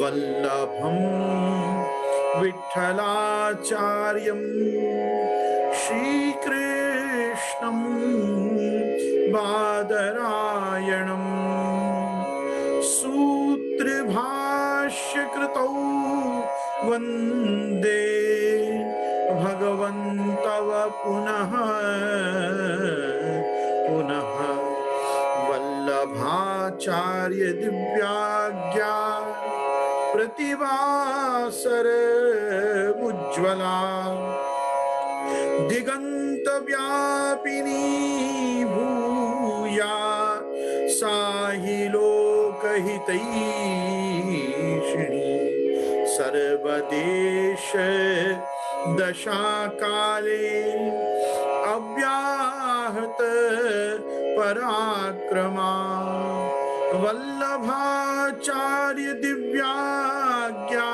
वल्लभं विठ्ठलाचार्यं श्रीकृष्णं बादरायणं सूत्रभाष्यकृतौ वंदे भगवन्तव पुनः आचार्य दिव्याज्ञा प्रतिवासर उज्ज्वला दिगंत व्यापिनी भूया साहि लोकहितैषिणी सर्वदेश दशा काले अव्याहत पराक्रमा वल्लभाचार्य दिव्याज्ञा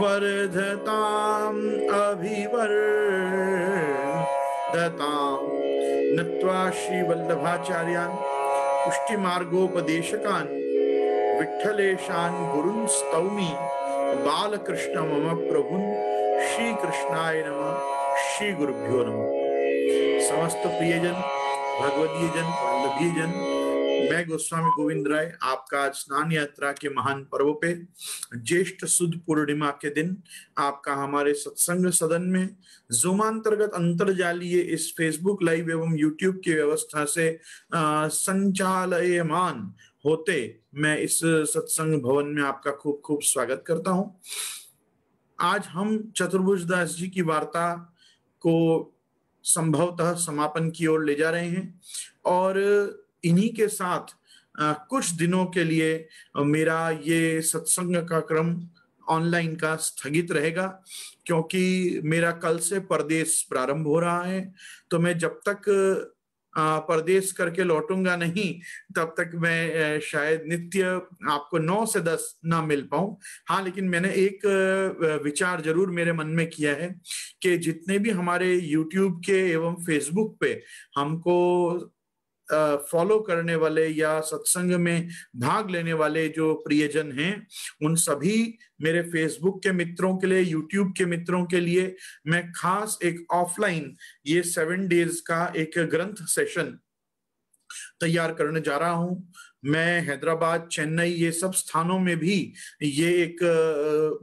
वर्धताम अभिवर्धताम नत्वा श्री वल्लभाचार्यान पुष्टि मार्गोपदेशकान विठ्ठलेशान गुरुन स्तौमी बालकृष्ण मम प्रभु श्री कृष्णाय नमः श्री गुरुभ्यो नमः समस्त प्रियजन भगवदीय जन वल्लभीय जन मैं गोस्वामी गोविंद राय आपका आज स्नान यात्रा के महान पर्व पे ज्येष्ठ शुद्ध पूर्णिमा के दिन आपका हमारे सत्संग सदन में जोमांतर्गत अंतर्जालीय इस फेसबुक लाइव एवं यूट्यूब की व्यवस्था से संचालयमान होते मैं इस सत्संग भवन में आपका खूब खूब स्वागत करता हूं आज हम चतुर्भुज दास जी की वार्ता को संभवतः समापन की ओर ले जा रहे हैं और इन्हीं के साथ आ, कुछ दिनों के लिए मेरा ये सत्संग का क्रम ऑनलाइन का स्थगित रहेगा क्योंकि मेरा कल से परदेश प्रारंभ हो रहा है तो मैं जब तक परदेश करके लौटूंगा नहीं तब तक मैं शायद नित्य आपको नौ से दस ना मिल पाऊं हाँ लेकिन मैंने एक विचार जरूर मेरे मन में किया है कि जितने भी हमारे YouTube के एवं Facebook पे हमको फॉलो करने वाले या सत्संग में भाग लेने वाले जो प्रियजन हैं उन सभी मेरे फेसबुक के मित्रों के लिए यूट्यूब के मित्रों के लिए मैं खास एक ऑफलाइन ये सेवन डेज का एक ग्रंथ सेशन तैयार करने जा रहा हूं मैं हैदराबाद चेन्नई ये सब स्थानों में भी ये एक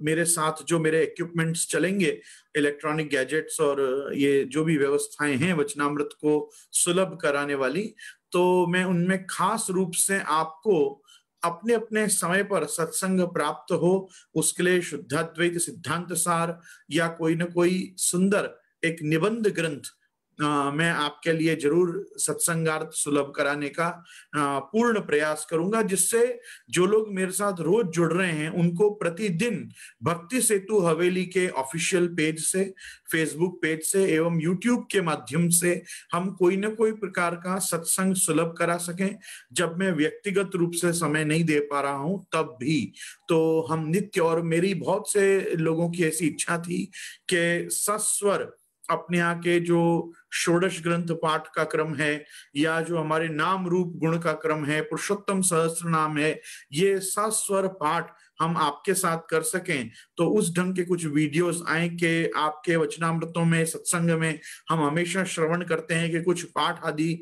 मेरे साथ जो मेरे इक्विपमेंट्स चलेंगे इलेक्ट्रॉनिक गैजेट्स और uh, ये जो भी व्यवस्थाएं हैं वचनामृत को सुलभ कराने वाली तो मैं उनमें खास रूप से आपको अपने अपने समय पर सत्संग प्राप्त हो उसके लिए शुद्धाद्वैत सिद्धांत सार या कोई ना कोई सुंदर एक निबंध ग्रंथ मैं आपके लिए जरूर सत्संगार्थ सुलभ कराने का पूर्ण प्रयास करूंगा जिससे जो लोग मेरे साथ रोज जुड़ रहे हैं उनको प्रतिदिन भक्ति सेतु हवेली के ऑफिशियल पेज से फेसबुक पेज से एवं यूट्यूब के माध्यम से हम कोई ना कोई प्रकार का सत्संग सुलभ करा सकें जब मैं व्यक्तिगत रूप से समय नहीं दे पा रहा हूं तब भी तो हम नित्य और मेरी बहुत से लोगों की ऐसी इच्छा थी कि सस्वर अपने यहाँ के जो षोडश ग्रंथ पाठ का क्रम है या जो हमारे नाम रूप गुण का क्रम है पुरुषोत्तम सहस्त्र नाम है ये सस्वर पाठ हम आपके साथ कर सकें तो उस ढंग के कुछ वीडियोस आए के आपके वचनामृतों में सत्संग में हम हमेशा श्रवण करते हैं कि कुछ पाठ आदि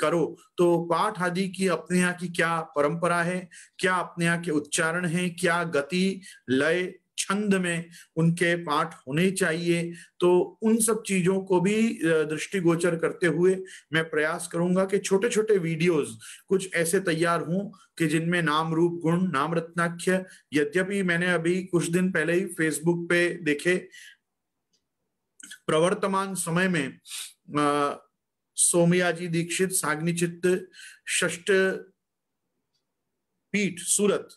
करो तो पाठ आदि की अपने यहाँ की क्या परंपरा है क्या अपने यहाँ के उच्चारण है क्या गति लय छंद में उनके पाठ होने चाहिए तो उन सब चीजों को भी दृष्टिगोचर करते हुए मैं प्रयास करूंगा कि छोटे छोटे वीडियोस कुछ ऐसे तैयार हों कि जिनमें नाम रूप गुण नाम रत्नाख्य यद्यपि मैंने अभी कुछ दिन पहले ही फेसबुक पे देखे प्रवर्तमान समय में आ, जी दीक्षित साग्निचित्त पीठ सूरत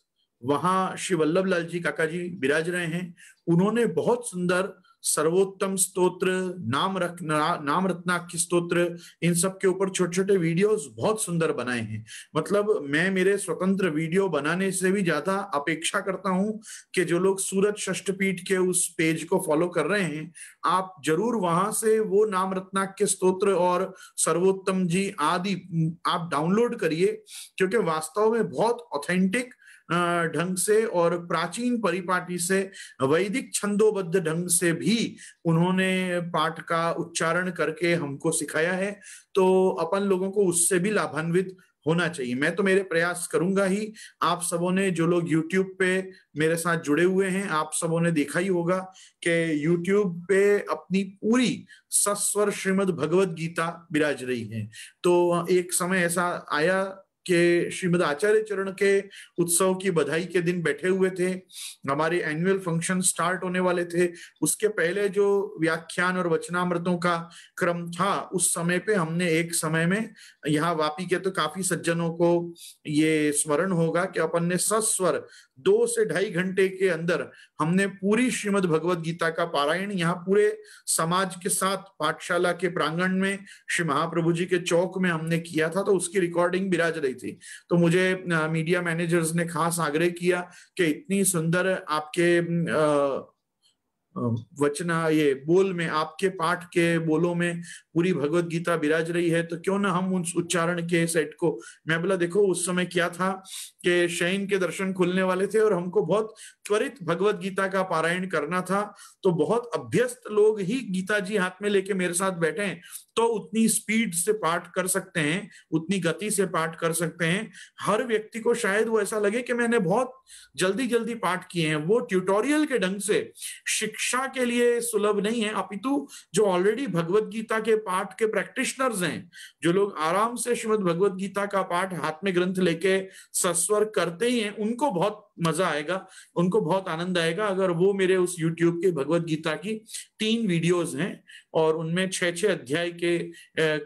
वहाँ श्री वल्लभ लाल जी काका जी विराज रहे हैं उन्होंने बहुत सुंदर सर्वोत्तम स्तोत्र नाम रख ना, नाम रत्नाक्षी स्तोत्र इन सब के ऊपर छोटे छोटे वीडियोस बहुत सुंदर बनाए हैं मतलब मैं मेरे स्वतंत्र वीडियो बनाने से भी ज्यादा अपेक्षा करता हूं कि जो लोग सूरत पीठ के उस पेज को फॉलो कर रहे हैं आप जरूर वहां से वो नाम के स्तोत्र और सर्वोत्तम जी आदि आप डाउनलोड करिए क्योंकि वास्तव में बहुत ऑथेंटिक ढंग से और प्राचीन परिपाटी से वैदिक छंदोबद्ध ढंग से भी उन्होंने पाठ का उच्चारण करके हमको सिखाया है तो अपन लोगों को उससे भी लाभान्वित होना चाहिए मैं तो मेरे प्रयास करूंगा ही आप सबों ने जो लोग YouTube पे मेरे साथ जुड़े हुए हैं आप सबों ने देखा ही होगा कि YouTube पे अपनी पूरी सस्वर श्रीमद भगवत गीता बिराज रही है तो एक समय ऐसा आया के श्रीमद आचार्य चरण के उत्सव की बधाई के दिन बैठे हुए थे हमारे एनुअल फंक्शन स्टार्ट होने वाले थे उसके पहले जो व्याख्यान और वचनामृतों का क्रम था उस समय पे हमने एक समय में यहाँ वापी के तो काफी सज्जनों को ये स्मरण होगा कि अपन ने सस्वर दो से ढाई घंटे के अंदर हमने पूरी श्रीमद भगवद गीता का पारायण यहाँ पूरे समाज के साथ पाठशाला के प्रांगण में श्री महाप्रभु जी के चौक में हमने किया था तो उसकी रिकॉर्डिंग बिराज रही थी तो मुझे मीडिया मैनेजर्स ने खास आग्रह किया कि इतनी सुंदर आपके आ, वचना ये बोल में आपके पाठ के बोलों में पूरी भगवत गीता बिराज रही है तो क्यों ना हम उस उच्चारण के सेट को मैं बोला देखो उस समय क्या था कि शयन के दर्शन खुलने वाले थे और हमको बहुत त्वरित भगवत गीता का पारायण करना था तो बहुत अभ्यस्त लोग ही गीता जी हाथ में लेके मेरे साथ बैठे हैं तो उतनी स्पीड से पाठ कर सकते हैं उतनी गति से पाठ कर सकते हैं हर व्यक्ति को शायद वो ऐसा लगे कि मैंने बहुत जल्दी जल्दी पाठ किए हैं वो ट्यूटोरियल के ढंग से शिक्षा के लिए सुलभ नहीं है अपितु जो ऑलरेडी भगवत गीता के पाठ के प्रैक्टिशनर्स हैं जो लोग आराम से श्रीमद भगवत गीता का पाठ हाथ में ग्रंथ लेके सस्वर करते ही हैं उनको बहुत मजा आएगा उनको बहुत आनंद आएगा अगर वो मेरे उस यूट्यूब के भगवत गीता की तीन वीडियोस हैं और उनमें छह छह अध्याय के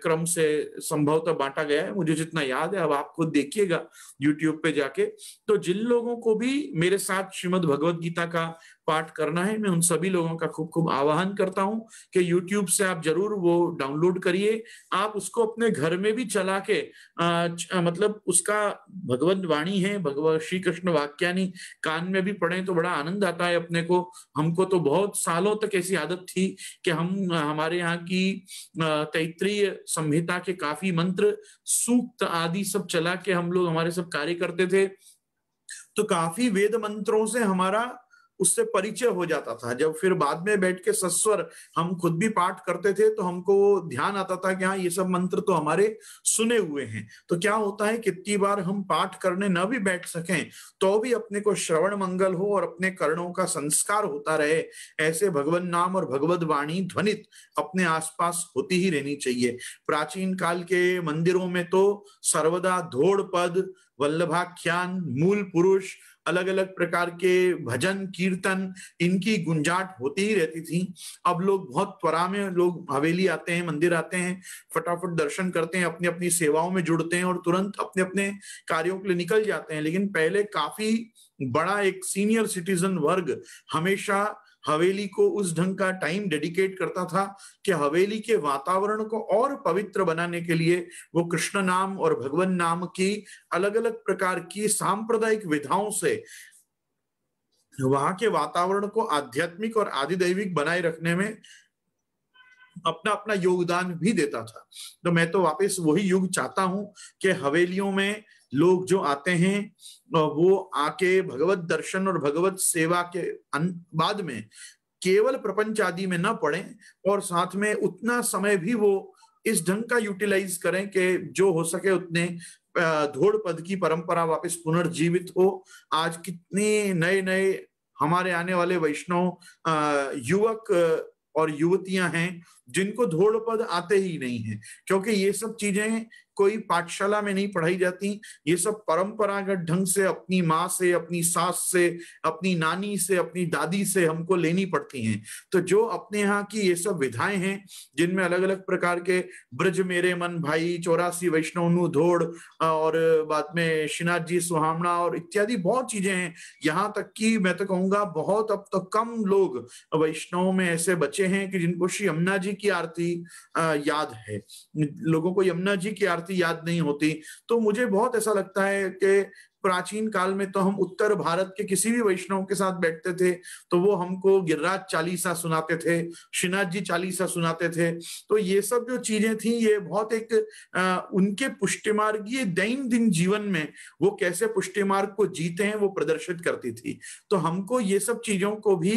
क्रम से संभवतः बांटा गया है मुझे जितना याद है अब आप खुद देखिएगा यूट्यूब पे जाके तो जिन लोगों को भी मेरे साथ श्रीमद भगवत गीता का पाठ करना है मैं उन सभी लोगों का खूब खूब आवाहन करता हूं कि YouTube से आप जरूर वो डाउनलोड करिए आप उसको अपने घर में भी चला के आ, आ, मतलब उसका भगवत वाणी है भगवत श्री कृष्ण वाक्यानी कान में भी पढ़े तो बड़ा आनंद आता है अपने को हमको तो बहुत सालों तक ऐसी आदत थी कि हम हमारे यहाँ की तैतृय संहिता के काफी मंत्र सूक्त आदि सब चला के हम लोग हमारे सब कार्य करते थे तो काफी वेद मंत्रों से हमारा उससे परिचय हो जाता था जब फिर बाद में बैठ के सस्वर हम खुद भी पाठ करते थे तो हमको ध्यान आता था कि हाँ ये सब मंत्र तो हमारे सुने हुए हैं तो क्या होता है कितनी बार हम पाठ करने न भी बैठ सकें तो भी अपने को श्रवण मंगल हो और अपने कर्णों का संस्कार होता रहे ऐसे भगवान नाम और भगवत वाणी ध्वनित अपने आसपास होती ही रहनी चाहिए प्राचीन काल के मंदिरों में तो सर्वदा धोड़ पद वल्लभाख्यान मूल पुरुष अलग अलग प्रकार के भजन कीर्तन इनकी गुंजाट होती ही रहती थी अब लोग बहुत त्वरा में लोग हवेली आते हैं मंदिर आते हैं फटाफट दर्शन करते हैं अपनी अपनी सेवाओं में जुड़ते हैं और तुरंत अपने अपने कार्यों के लिए निकल जाते हैं लेकिन पहले काफी बड़ा एक सीनियर सिटीजन वर्ग हमेशा हवेली को उस ढंग का टाइम डेडिकेट करता था कि हवेली के वातावरण को और पवित्र बनाने के लिए वो कृष्ण नाम और भगवान नाम की अलग अलग प्रकार की सांप्रदायिक विधाओं से वहां के वातावरण को आध्यात्मिक और आदिदैविक बनाए रखने में अपना अपना योगदान भी देता था तो मैं तो वापस वही युग चाहता हूं कि हवेलियों में लोग जो आते हैं वो आके भगवत दर्शन और भगवत सेवा के बाद में केवल प्रपंच आदि में ना पड़े और साथ में उतना समय भी वो इस ढंग का यूटिलाइज करें कि जो हो सके उतने धोड़ पद की परंपरा वापस पुनर्जीवित हो आज कितने नए नए हमारे आने वाले वैष्णव युवक और युवतियां हैं जिनको धोड़ पद आते ही नहीं है क्योंकि ये सब चीजें कोई पाठशाला में नहीं पढ़ाई जाती ये सब परंपरागत ढंग से अपनी माँ से अपनी सास से अपनी नानी से अपनी दादी से हमको लेनी पड़ती हैं तो जो अपने यहाँ की ये सब विधाएं हैं जिनमें अलग अलग प्रकार के ब्रज मेरे मन भाई चौरासी वैष्णवनु धोड़ और बाद में श्रीनाथ जी सुहामणा और इत्यादि बहुत चीजें हैं यहाँ तक कि मैं तो कहूंगा बहुत अब तो कम लोग वैष्णव में ऐसे बचे हैं कि जिनको श्री अम्ना जी की आरती याद है लोगों को यमुना जी की आरती याद नहीं होती तो मुझे बहुत ऐसा लगता है कि प्राचीन काल में तो हम उत्तर भारत के किसी भी वैष्णव के साथ बैठते थे तो वो हमको गिरिराज चालीसा सुनाते थे श्रीनाथ जी चालीसा सुनाते थे तो ये सब जो चीजें थी ये बहुत एक आ, उनके पुष्टि मार्गीय दिन जीवन में वो कैसे पुष्टि मार्ग को जीते हैं वो प्रदर्शित करती थी तो हमको ये सब चीजों को भी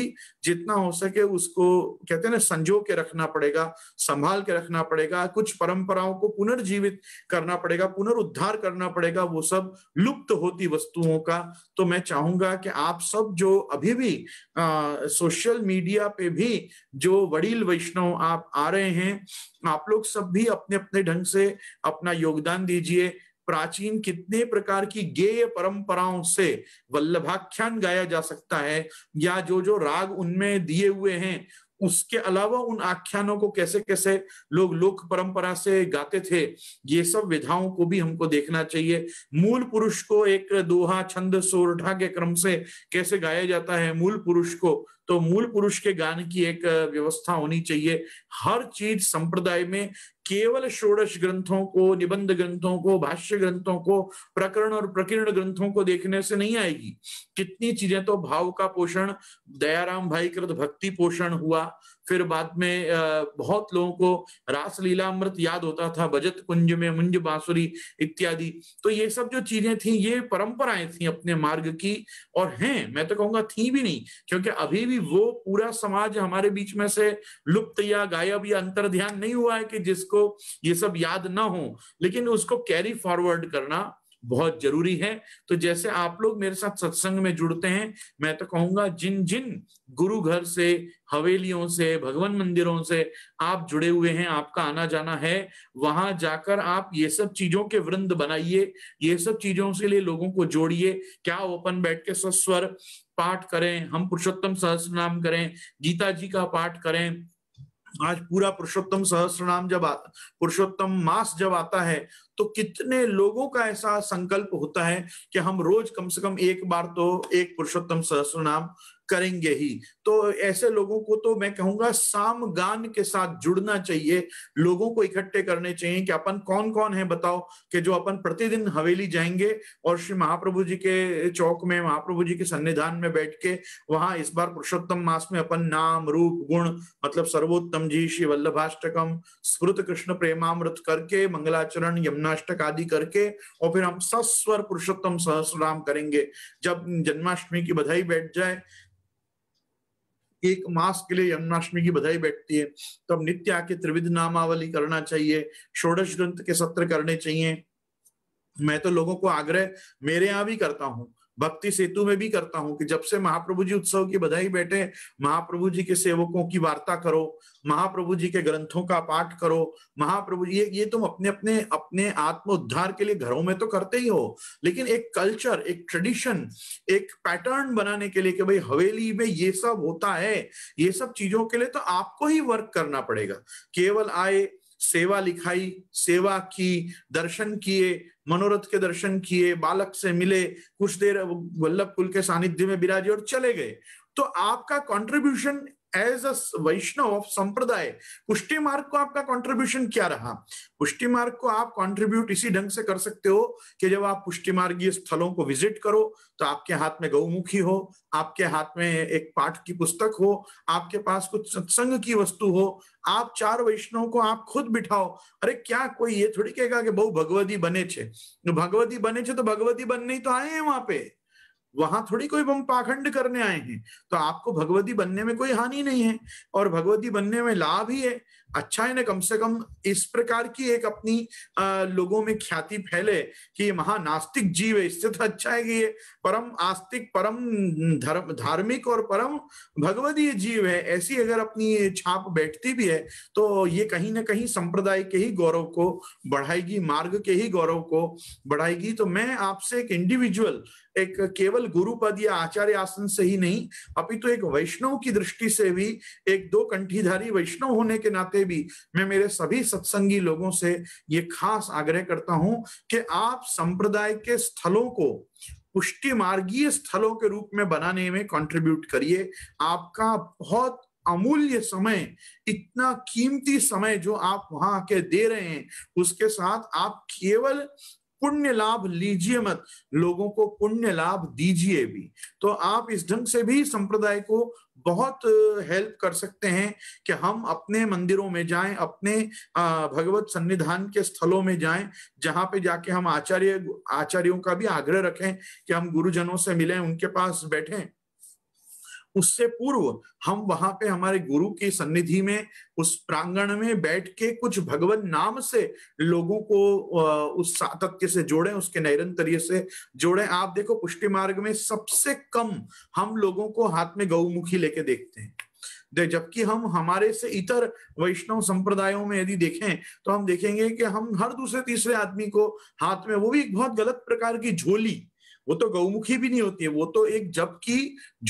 जितना हो सके उसको कहते हैं ना संजो के रखना पड़ेगा संभाल के रखना पड़ेगा कुछ परंपराओं को पुनर्जीवित करना पड़ेगा पुनरुद्धार करना पड़ेगा वो सब लुप्त होते कीमती वस्तुओं का तो मैं चाहूंगा कि आप सब जो अभी भी आ, सोशल मीडिया पे भी जो वड़ील वैष्णव आप आ रहे हैं आप लोग सब भी अपने अपने ढंग से अपना योगदान दीजिए प्राचीन कितने प्रकार की गेय परंपराओं से वल्लभाख्यान गाया जा सकता है या जो जो राग उनमें दिए हुए हैं उसके अलावा उन आख्यानों को कैसे कैसे लोग लोक परंपरा से गाते थे ये सब विधाओं को भी हमको देखना चाहिए मूल पुरुष को एक दोहा छंद सोरठा के क्रम से कैसे गाया जाता है मूल पुरुष को तो मूल पुरुष के गान की एक व्यवस्था होनी चाहिए हर चीज संप्रदाय में केवल षोडश ग्रंथों को निबंध ग्रंथों को भाष्य ग्रंथों को प्रकरण और प्रकीर्ण ग्रंथों को देखने से नहीं आएगी कितनी चीजें तो भाव का पोषण दयाराम भाई कृत भक्ति पोषण हुआ फिर बाद में बहुत लोगों को रास लीलामृत याद होता था बजत कुंज में मुंज बांसुरी इत्यादि तो ये सब जो चीजें थी ये परंपराएं थी अपने मार्ग की और हैं मैं तो कहूंगा थी भी नहीं क्योंकि अभी भी वो पूरा समाज हमारे बीच में से लुप्त या गायब या अंतर ध्यान नहीं हुआ है कि जिसको ये सब याद ना हो लेकिन उसको कैरी फॉरवर्ड करना बहुत जरूरी है तो जैसे आप लोग मेरे साथ सत्संग में जुड़ते हैं मैं तो कहूंगा जिन जिन गुरु घर से हवेलियों से भगवान मंदिरों से आप जुड़े हुए हैं आपका आना जाना है वहां जाकर आप ये सब चीजों के वृंद बनाइए ये सब चीजों से लिए लोगों को जोड़िए क्या ओपन बैठ के सस्वर पाठ करें हम पुरुषोत्तम सहस्र नाम करें गीता जी का पाठ करें आज पूरा पुरुषोत्तम सहस्र नाम जब आता पुरुषोत्तम मास जब आता है तो कितने लोगों का ऐसा संकल्प होता है कि हम रोज कम से कम एक बार तो एक पुरुषोत्तम सहस्र नाम करेंगे ही तो ऐसे लोगों को तो मैं कहूंगा सामगान के साथ जुड़ना चाहिए लोगों को इकट्ठे करने चाहिए कि अपन कौन कौन है बताओ कि जो अपन प्रतिदिन हवेली जाएंगे और श्री महाप्रभु जी के चौक में महाप्रभु जी के सन्निधान में बैठ के वहां इस बार पुरुषोत्तम मास में अपन नाम रूप गुण मतलब सर्वोत्तम जी श्री वल्लभाष्टकम स्मृत कृष्ण प्रेमामृत करके मंगलाचरण यमुनाष्टक आदि करके और फिर हम सस्वर पुरुषोत्तम सहस्राम करेंगे जब जन्माष्टमी की बधाई बैठ जाए एक मास के लिए जन्माष्टमी की बधाई बैठती है तो हम नित्य आके त्रिविध नामावली करना चाहिए षोडश ग्रंथ के सत्र करने चाहिए मैं तो लोगों को आग्रह मेरे यहाँ भी करता हूँ भक्ति सेतु में भी करता हूं कि जब से महाप्रभु जी उत्सव की बधाई बैठे महाप्रभु जी के सेवकों की वार्ता करो महाप्रभु जी के ग्रंथों का पाठ करो महाप्रभु ये ये तुम अपने अपने अपने आत्म उद्धार के लिए घरों में तो करते ही हो लेकिन एक कल्चर एक ट्रेडिशन एक पैटर्न बनाने के लिए कि भाई हवेली में ये सब होता है ये सब चीजों के लिए तो आपको ही वर्क करना पड़ेगा केवल आए सेवा लिखाई सेवा की दर्शन किए मनोरथ के दर्शन किए बालक से मिले कुछ देर वल्लभ कुल के सानिध्य में बिराजे और चले गए तो आपका contribution as a Vaishnav of sampraday Pushti मार्ग को आपका कंट्रीब्यूशन क्या रहा पुष्टि मार्ग को आप कंट्रीब्यूट इसी ढंग से कर सकते हो कि जब आप पुष्टि मार्गीय स्थलों को विजिट करो तो आपके हाथ में गौमुखी हो आपके हाथ में एक पाठ की पुस्तक हो आपके पास कुछ सत्संग की वस्तु हो आप चार वैष्णव को आप खुद बिठाओ अरे क्या कोई ये थोड़ी कहेगा कि बहु भगवती बने छे भगवती बने छे तो भगवती बनने ही तो आए हैं वहां पे वहां थोड़ी कोई हम पाखंड करने आए हैं तो आपको भगवती बनने में कोई हानि नहीं है और भगवती बनने में लाभ ही है अच्छा है ना कम से कम इस प्रकार की एक अपनी आ, लोगों में ख्याति फैले कि ये महानास्तिक जीव है इससे तो अच्छा है कि ये परम आस्तिक परम धर्म धार्मिक और परम भगवदीय जीव है ऐसी अगर अपनी छाप बैठती भी है तो ये कहीं ना कहीं संप्रदाय के ही गौरव को बढ़ाएगी मार्ग के ही गौरव को बढ़ाएगी तो मैं आपसे एक इंडिविजुअल एक केवल गुरु पद या आचार्य आसन से ही नहीं अभी तो एक वैष्णव की दृष्टि से भी एक दो कंठीधारी वैष्णव होने के नाते होते भी मैं मेरे सभी सत्संगी लोगों से ये खास आग्रह करता हूं कि आप संप्रदाय के स्थलों को पुष्टि मार्गीय स्थलों के रूप में बनाने में कंट्रीब्यूट करिए आपका बहुत अमूल्य समय इतना कीमती समय जो आप वहां के दे रहे हैं उसके साथ आप केवल पुण्य लाभ लीजिए मत लोगों को पुण्य लाभ दीजिए भी तो आप इस ढंग से भी संप्रदाय को बहुत हेल्प कर सकते हैं कि हम अपने मंदिरों में जाएं अपने भगवत सन्निधान के स्थलों में जाएं जहां पे जाके हम आचार्य आचार्यों का भी आग्रह रखें कि हम गुरुजनों से मिलें उनके पास बैठें उससे पूर्व हम वहां पे हमारे गुरु की सन्निधि में उस प्रांगण में बैठ के कुछ भगवान नाम से लोगों को उस सातत्य से जोड़े उसके नैरंतरीय से जोड़े आप देखो पुष्टि मार्ग में सबसे कम हम लोगों को हाथ में गौमुखी लेके देखते हैं जबकि हम हमारे से इतर वैष्णव संप्रदायों में यदि देखें तो हम देखेंगे कि हम हर दूसरे तीसरे आदमी को हाथ में वो भी एक बहुत गलत प्रकार की झोली वो तो गौमुखी भी नहीं होती है वो तो एक जब की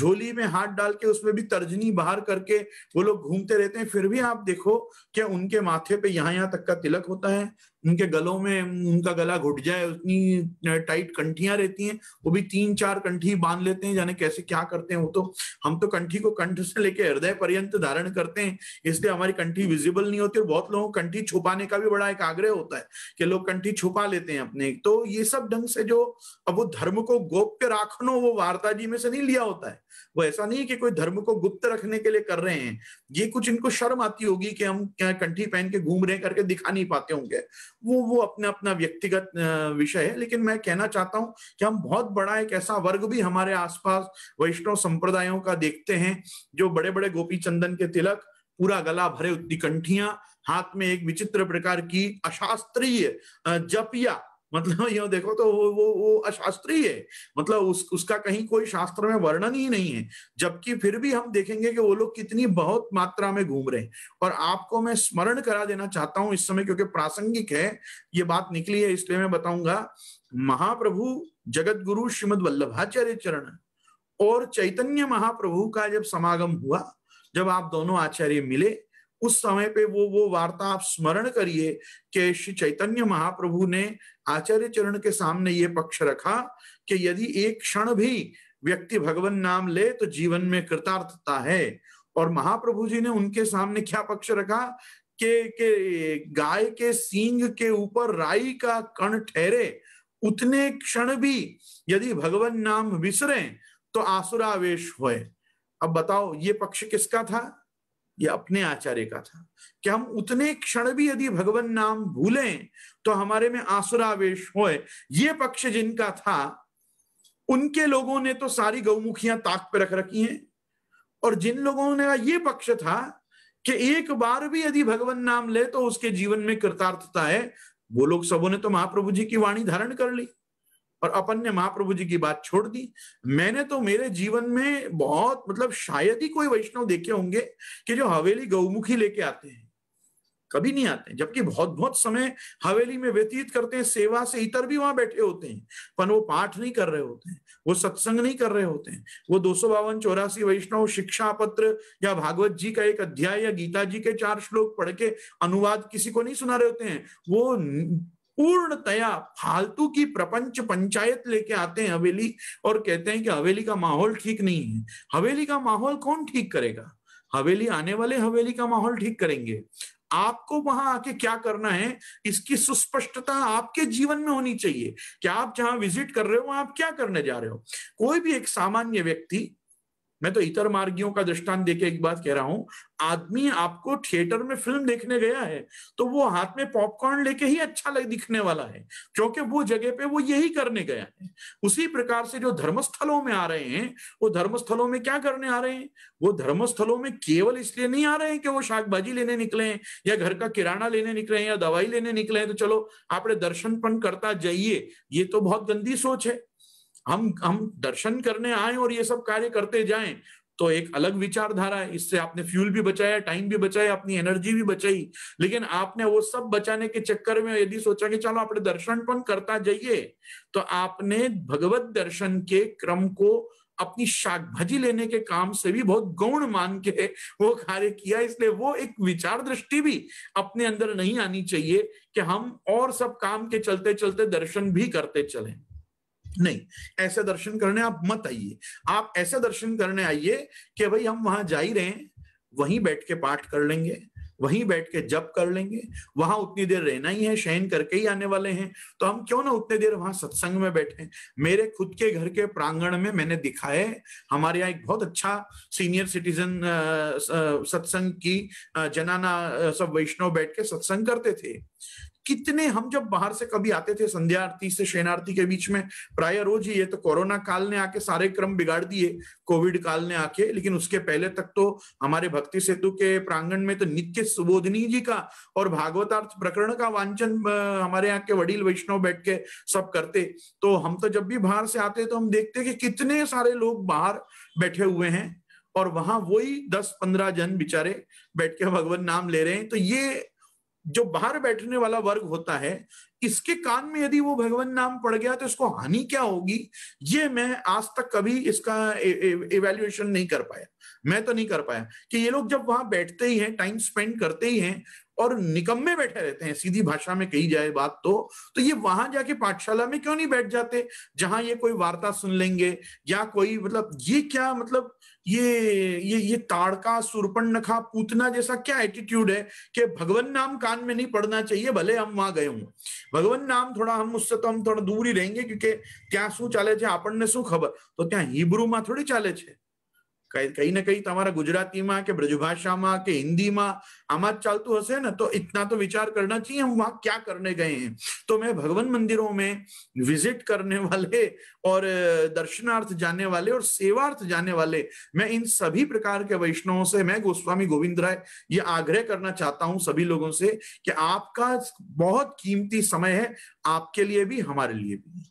झोली में हाथ डाल के उसमें भी तर्जनी बाहर करके वो लोग घूमते रहते हैं फिर भी आप देखो क्या उनके माथे पे यहाँ यहाँ तक का तिलक होता है उनके गलों में उनका गला घुट जाए उतनी टाइट कंठियां रहती हैं वो भी तीन चार कंठी बांध लेते हैं जाने कैसे क्या करते हैं वो तो हम तो कंठी को कंठ से लेके हृदय पर्यंत धारण करते हैं इसलिए हमारी कंठी विजिबल नहीं होती और बहुत लोगों को कंठी छुपाने का भी बड़ा एक आग्रह होता है कि लोग कंठी छुपा लेते हैं अपने तो ये सब ढंग से जो अब वो धर्म को गोप्य राखनो वो वार्ता जी में से नहीं लिया होता है वो ऐसा नहीं है कि कोई धर्म को गुप्त रखने के लिए कर रहे हैं ये कुछ इनको शर्म आती होगी कि हम क्या कंठी पहन के घूम रहे करके दिखा नहीं पाते होंगे वो वो अपने अपना व्यक्तिगत विषय है लेकिन मैं कहना चाहता हूँ कि हम बहुत बड़ा एक ऐसा वर्ग भी हमारे आसपास वैष्णव संप्रदायों का देखते हैं जो बड़े बड़े गोपी चंदन के तिलक पूरा गला भरे उत्ती कंठिया हाथ में एक विचित्र प्रकार की अशास्त्रीय जपिया मतलब यो देखो तो वो वो, वो अशास्त्री है मतलब उस उसका कहीं कोई शास्त्र में वर्णन ही नहीं है जबकि फिर भी हम देखेंगे कि वो लोग कितनी बहुत मात्रा में घूम रहे हैं और आपको मैं स्मरण करा देना चाहता हूं इस समय क्योंकि प्रासंगिक है ये बात निकली है इसलिए मैं बताऊंगा महाप्रभु जगत गुरु श्रीमद वल्लभाचार्य चरण और चैतन्य महाप्रभु का जब समागम हुआ जब आप दोनों आचार्य मिले उस समय पे वो वो वार्ता आप स्मरण करिए कि श्री चैतन्य महाप्रभु ने आचार्य चरण के सामने ये पक्ष रखा कि यदि एक क्षण भी व्यक्ति भगवान नाम ले तो जीवन में कृतार्थता है और महाप्रभु जी ने उनके सामने क्या पक्ष रखा के, के गाय के सींग के ऊपर राई का कण ठहरे उतने क्षण भी यदि भगवान नाम विसरे तो आसुरावेश होए अब बताओ ये पक्ष किसका था ये अपने आचार्य का था कि हम उतने क्षण भी यदि भगवान नाम भूलें तो हमारे में आसुरावेश होए ये पक्ष जिनका था उनके लोगों ने तो सारी गौमुखियां ताक पर रख रखी हैं और जिन लोगों ने ये पक्ष था कि एक बार भी यदि भगवान नाम ले तो उसके जीवन में कृतार्थता है वो लोग सबों ने तो महाप्रभु जी की वाणी धारण कर ली और अपन ने महाप्रभु जी की बात छोड़ दी मैंने तो मेरे जीवन में बहुत मतलब शायद ही कोई वैष्णव देखे होंगे कि जो हवेली गौमुखी लेके आते हैं कभी नहीं आते जबकि बहुत बहुत समय हवेली में व्यतीत करते हैं सेवा से इतर भी वहां बैठे होते हैं पर वो पाठ नहीं कर रहे होते हैं वो सत्संग नहीं कर रहे होते हैं वो दो सौ बावन चौरासी वैष्णव शिक्षा पत्र या भागवत जी का एक अध्याय या गीता जी के चार श्लोक पढ़ के अनुवाद किसी को नहीं सुना रहे होते हैं वो पूर्णतया फालतू की प्रपंच पंचायत लेके आते हैं हवेली और कहते हैं कि हवेली का माहौल ठीक नहीं है हवेली का माहौल कौन ठीक करेगा हवेली आने वाले हवेली का माहौल ठीक करेंगे आपको वहां आके क्या करना है इसकी सुस्पष्टता आपके जीवन में होनी चाहिए कि आप जहां विजिट कर रहे हो वहां आप क्या करने जा रहे हो कोई भी एक सामान्य व्यक्ति मैं तो इतर मार्गियों का दृष्टांत देके एक बात कह रहा हूं आदमी आपको थिएटर में फिल्म देखने गया है तो वो हाथ में पॉपकॉर्न लेके ही अच्छा लग दिखने वाला है क्योंकि वो जगह पे वो यही करने गया है उसी प्रकार से जो धर्मस्थलों में आ रहे हैं वो धर्मस्थलों में क्या करने आ रहे हैं वो धर्मस्थलों में केवल इसलिए नहीं आ रहे हैं कि वो शाक भाजी लेने निकले हैं या घर का किराना लेने निकले हैं या दवाई लेने निकले हैं तो चलो दर्शन दर्शनपन करता जाइए ये तो बहुत गंदी सोच है हम हम दर्शन करने आए और ये सब कार्य करते जाएं तो एक अलग विचारधारा है इससे आपने फ्यूल भी बचाया टाइम भी बचाया अपनी एनर्जी भी बचाई लेकिन आपने वो सब बचाने के चक्कर में यदि सोचा कि चलो आपने दर्शन पण तो करता जाइए तो आपने भगवत दर्शन के क्रम को अपनी शाक भाजी लेने के काम से भी बहुत गौण मान के वो कार्य किया इसलिए वो एक विचार दृष्टि भी अपने अंदर नहीं आनी चाहिए कि हम और सब काम के चलते चलते दर्शन भी करते चलें नहीं ऐसे दर्शन करने आप मत आइए आप ऐसे दर्शन करने आइए कि भाई हम वहां जा ही रहे हैं वहीं बैठ के पाठ कर लेंगे वहीं बैठ के जप कर लेंगे वहां उतनी देर रहना ही है शयन करके ही आने वाले हैं तो हम क्यों ना उतनी देर वहां सत्संग में बैठे मेरे खुद के घर के प्रांगण में मैंने दिखाए हमारे यहाँ एक बहुत अच्छा सीनियर सिटीजन सत्संग की जनाना सब वैष्णव बैठ के सत्संग करते थे कितने हम जब बाहर से कभी आते थे संध्या आरती से शयन आरती के बीच में प्राय रोज ही ये तो कोरोना काल ने आके सारे क्रम बिगाड़ दिए कोविड काल ने आके लेकिन उसके पहले तक तो हमारे भक्ति सेतु के प्रांगण में तो नित्य सुबोधनी जी का और भागवतार्थ प्रकरण का वांचन हमारे यहाँ के वडील वैष्णव बैठ के सब करते तो हम तो जब भी बाहर से आते तो हम देखते कि कितने सारे लोग बाहर बैठे हुए हैं और वहां वही दस पंद्रह जन बेचारे बैठ के भगवान नाम ले रहे हैं तो ये जो बाहर बैठने वाला वर्ग होता है इसके कान में यदि वो भगवान नाम पड़ गया तो इसको हानि क्या होगी ये मैं आज तक कभी इसका इवेल्युएशन नहीं कर पाया मैं तो नहीं कर पाया कि ये लोग जब वहां बैठते ही हैं टाइम स्पेंड करते ही हैं और निकम्मे बैठे रहते हैं सीधी भाषा में कही जाए बात तो तो ये वहां जाके पाठशाला में क्यों नहीं बैठ जाते जहां ये कोई वार्ता सुन लेंगे या कोई मतलब ये क्या मतलब ये ये ये ताड़का सुरपण नखा पूतना जैसा क्या एटीट्यूड है कि भगवान नाम कान में नहीं पड़ना चाहिए भले हम वहां गए हों भगवान नाम थोड़ा हम उससे तो हम थोड़ा दूर ही रहेंगे क्योंकि क्या शू चाले आपने शू खबर तो क्या हिब्रू में थोड़ी चाले है कहीं કઈ गुजराती में के ब्रजभाषा में के हिंदी में आमा ચાલતું હશે ना तो इतना तो विचार करना चाहिए हम वहां क्या करने गए हैं तो मैं भगवान मंदिरों में विजिट करने वाले और दर्शनार्थ जाने वाले और सेवार्थ जाने वाले मैं इन सभी प्रकार के वैष्णवों से मैं गोस्वामी गोविंद राय ये आग्रह करना चाहता हूं सभी लोगों से कि आपका बहुत कीमती समय है आपके लिए भी हमारे लिए भी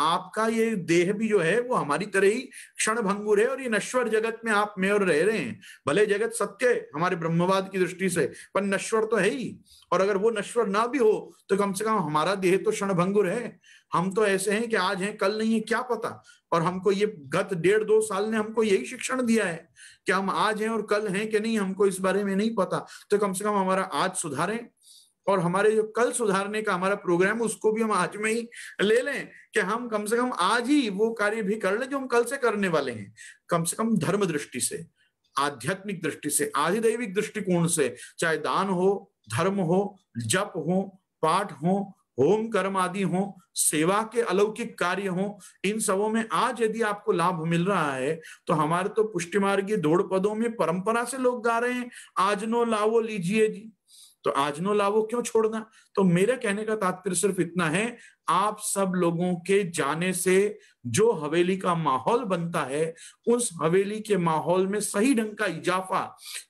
आपका ये देह भी जो है वो हमारी तरह ही क्षण भंगुर है और ये नश्वर जगत में आप में और रह रहे हैं भले जगत सत्य है हमारे ब्रह्मवाद की दृष्टि से पर नश्वर तो है ही और अगर वो नश्वर ना भी हो तो कम से कम हमारा देह तो क्षण भंगुर है हम तो ऐसे हैं कि आज हैं कल नहीं है क्या पता और हमको ये गत डेढ़ दो साल ने हमको यही शिक्षण दिया है कि हम आज हैं और कल हैं कि नहीं हमको इस बारे में नहीं पता तो कम से कम हमारा आज सुधारें और हमारे जो कल सुधारने का हमारा प्रोग्राम है उसको भी हम आज में ही ले लें कि हम कम से कम आज ही वो कार्य भी कर लें जो हम कल से करने वाले हैं कम से कम धर्म दृष्टि से आध्यात्मिक दृष्टि से आधिदैविक दृष्टिकोण से चाहे दान हो धर्म हो जप हो पाठ हो होम कर्म आदि हो सेवा के अलौकिक कार्य हो इन सबों में आज यदि आपको लाभ मिल रहा है तो हमारे तो पुष्टि मार्गी दौड़ पदों में परंपरा से लोग गा रहे हैं आज नो लावो लीजिए जी तो आजनो लावो क्यों छोड़ना तो मेरा कहने का तात्पर्य सिर्फ इतना है आप सब लोगों के जाने से जो हवेली का माहौल बनता है उस हवेली के माहौल में सही ढंग का इजाफा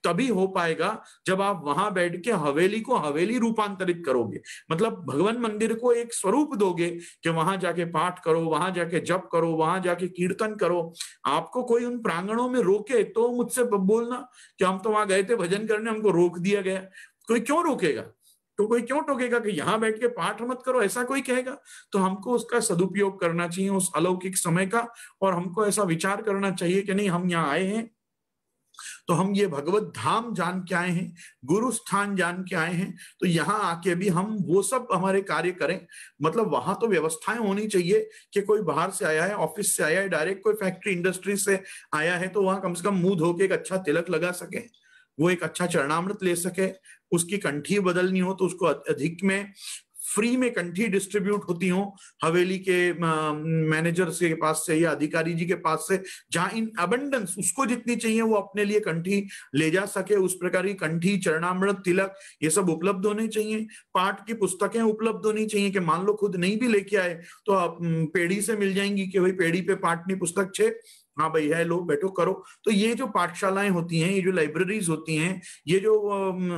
तभी हो पाएगा जब आप वहां बैठ के हवेली को हवेली रूपांतरित करोगे मतलब भगवान मंदिर को एक स्वरूप दोगे कि वहां जाके पाठ करो वहां जाके जप करो वहां जाके कीर्तन करो आपको कोई उन प्रांगणों में रोके तो मुझसे बोलना कि हम तो वहां गए थे भजन करने हमको रोक दिया गया कोई तो क्यों रोकेगा तो कोई क्यों टोकेगा कि यहां बैठ के पाठ मत करो ऐसा कोई कहेगा तो हमको उसका सदुपयोग करना चाहिए उस अलौकिक समय का और हमको ऐसा विचार करना चाहिए कि नहीं हम यहाँ आए हैं तो हम ये भगवत धाम जान के आए हैं गुरु स्थान जान के आए हैं तो यहाँ आके भी हम वो सब हमारे कार्य करें मतलब वहां तो व्यवस्थाएं होनी चाहिए कि कोई बाहर से आया है ऑफिस से आया है डायरेक्ट कोई फैक्ट्री इंडस्ट्री से आया है तो वहां कम से कम मुंह धो के एक अच्छा तिलक लगा सके वो एक अच्छा चरणामृत ले सके उसकी कंठी बदलनी हो तो उसको अधिक में फ्री में कंठी डिस्ट्रीब्यूट होती हो हवेली के मैनेजर के पास से या अधिकारी जी के पास से जहां इन अबंडेंस उसको जितनी चाहिए वो अपने लिए कंठी ले जा सके उस प्रकार की कंठी चरणामृत तिलक ये सब उपलब्ध होने चाहिए पाठ की पुस्तकें उपलब्ध होनी चाहिए कि मान लो खुद नहीं भी लेके आए तो आप पेढ़ी से मिल जाएंगी कि भाई पेढ़ी पे पाठनी पुस्तक छे हाँ भाई है लो बैठो करो तो ये जो पाठशालाएं होती हैं ये जो लाइब्रेरीज होती हैं ये जो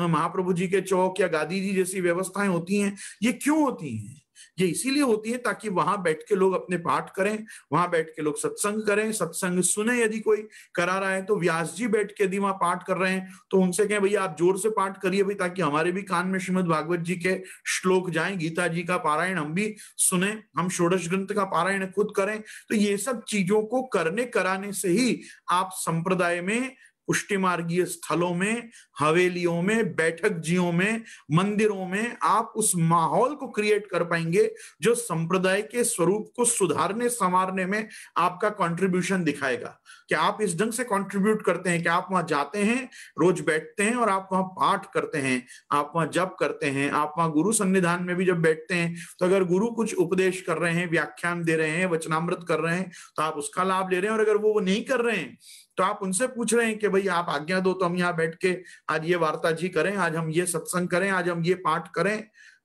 महाप्रभु जी के चौक या गांधी जी जैसी व्यवस्थाएं होती हैं ये क्यों होती हैं ये इसीलिए होती है ताकि वहां बैठ के लोग अपने पाठ करें वहां बैठ के लोग सत्संग करें सत्संग सुने यदि कोई करा रहा है तो व्यास जी बैठ के यदि वहां पाठ कर रहे हैं तो उनसे कहें भैया आप जोर से पाठ करिए भाई ताकि हमारे भी कान में श्रीमद भागवत जी के श्लोक जाए गीता जी का पारायण हम भी सुने हम षोडश ग्रंथ का पारायण खुद करें तो ये सब चीजों को करने कराने से ही आप संप्रदाय में पुष्टि मार्गीय स्थलों में हवेलियों में बैठक जियों में मंदिरों में आप उस माहौल को क्रिएट कर पाएंगे जो संप्रदाय के स्वरूप को सुधारने संवारने में आपका कंट्रीब्यूशन दिखाएगा कि आप इस ढंग से कंट्रीब्यूट करते हैं कि आप वहां जाते हैं रोज बैठते हैं और आप वहां पाठ करते हैं आप वहां जप करते हैं आप वहां गुरु संविधान में भी जब बैठते हैं तो अगर गुरु कुछ उपदेश कर रहे हैं व्याख्यान दे रहे हैं वचनामृत कर रहे हैं तो आप उसका लाभ ले रहे हैं और अगर वो वो नहीं कर रहे हैं तो आप उनसे पूछ रहे हैं कि भाई आप आज्ञा दो तो हम यहाँ बैठ के आज ये वार्ता जी करें आज हम ये सत्संग करें आज हम ये पाठ करें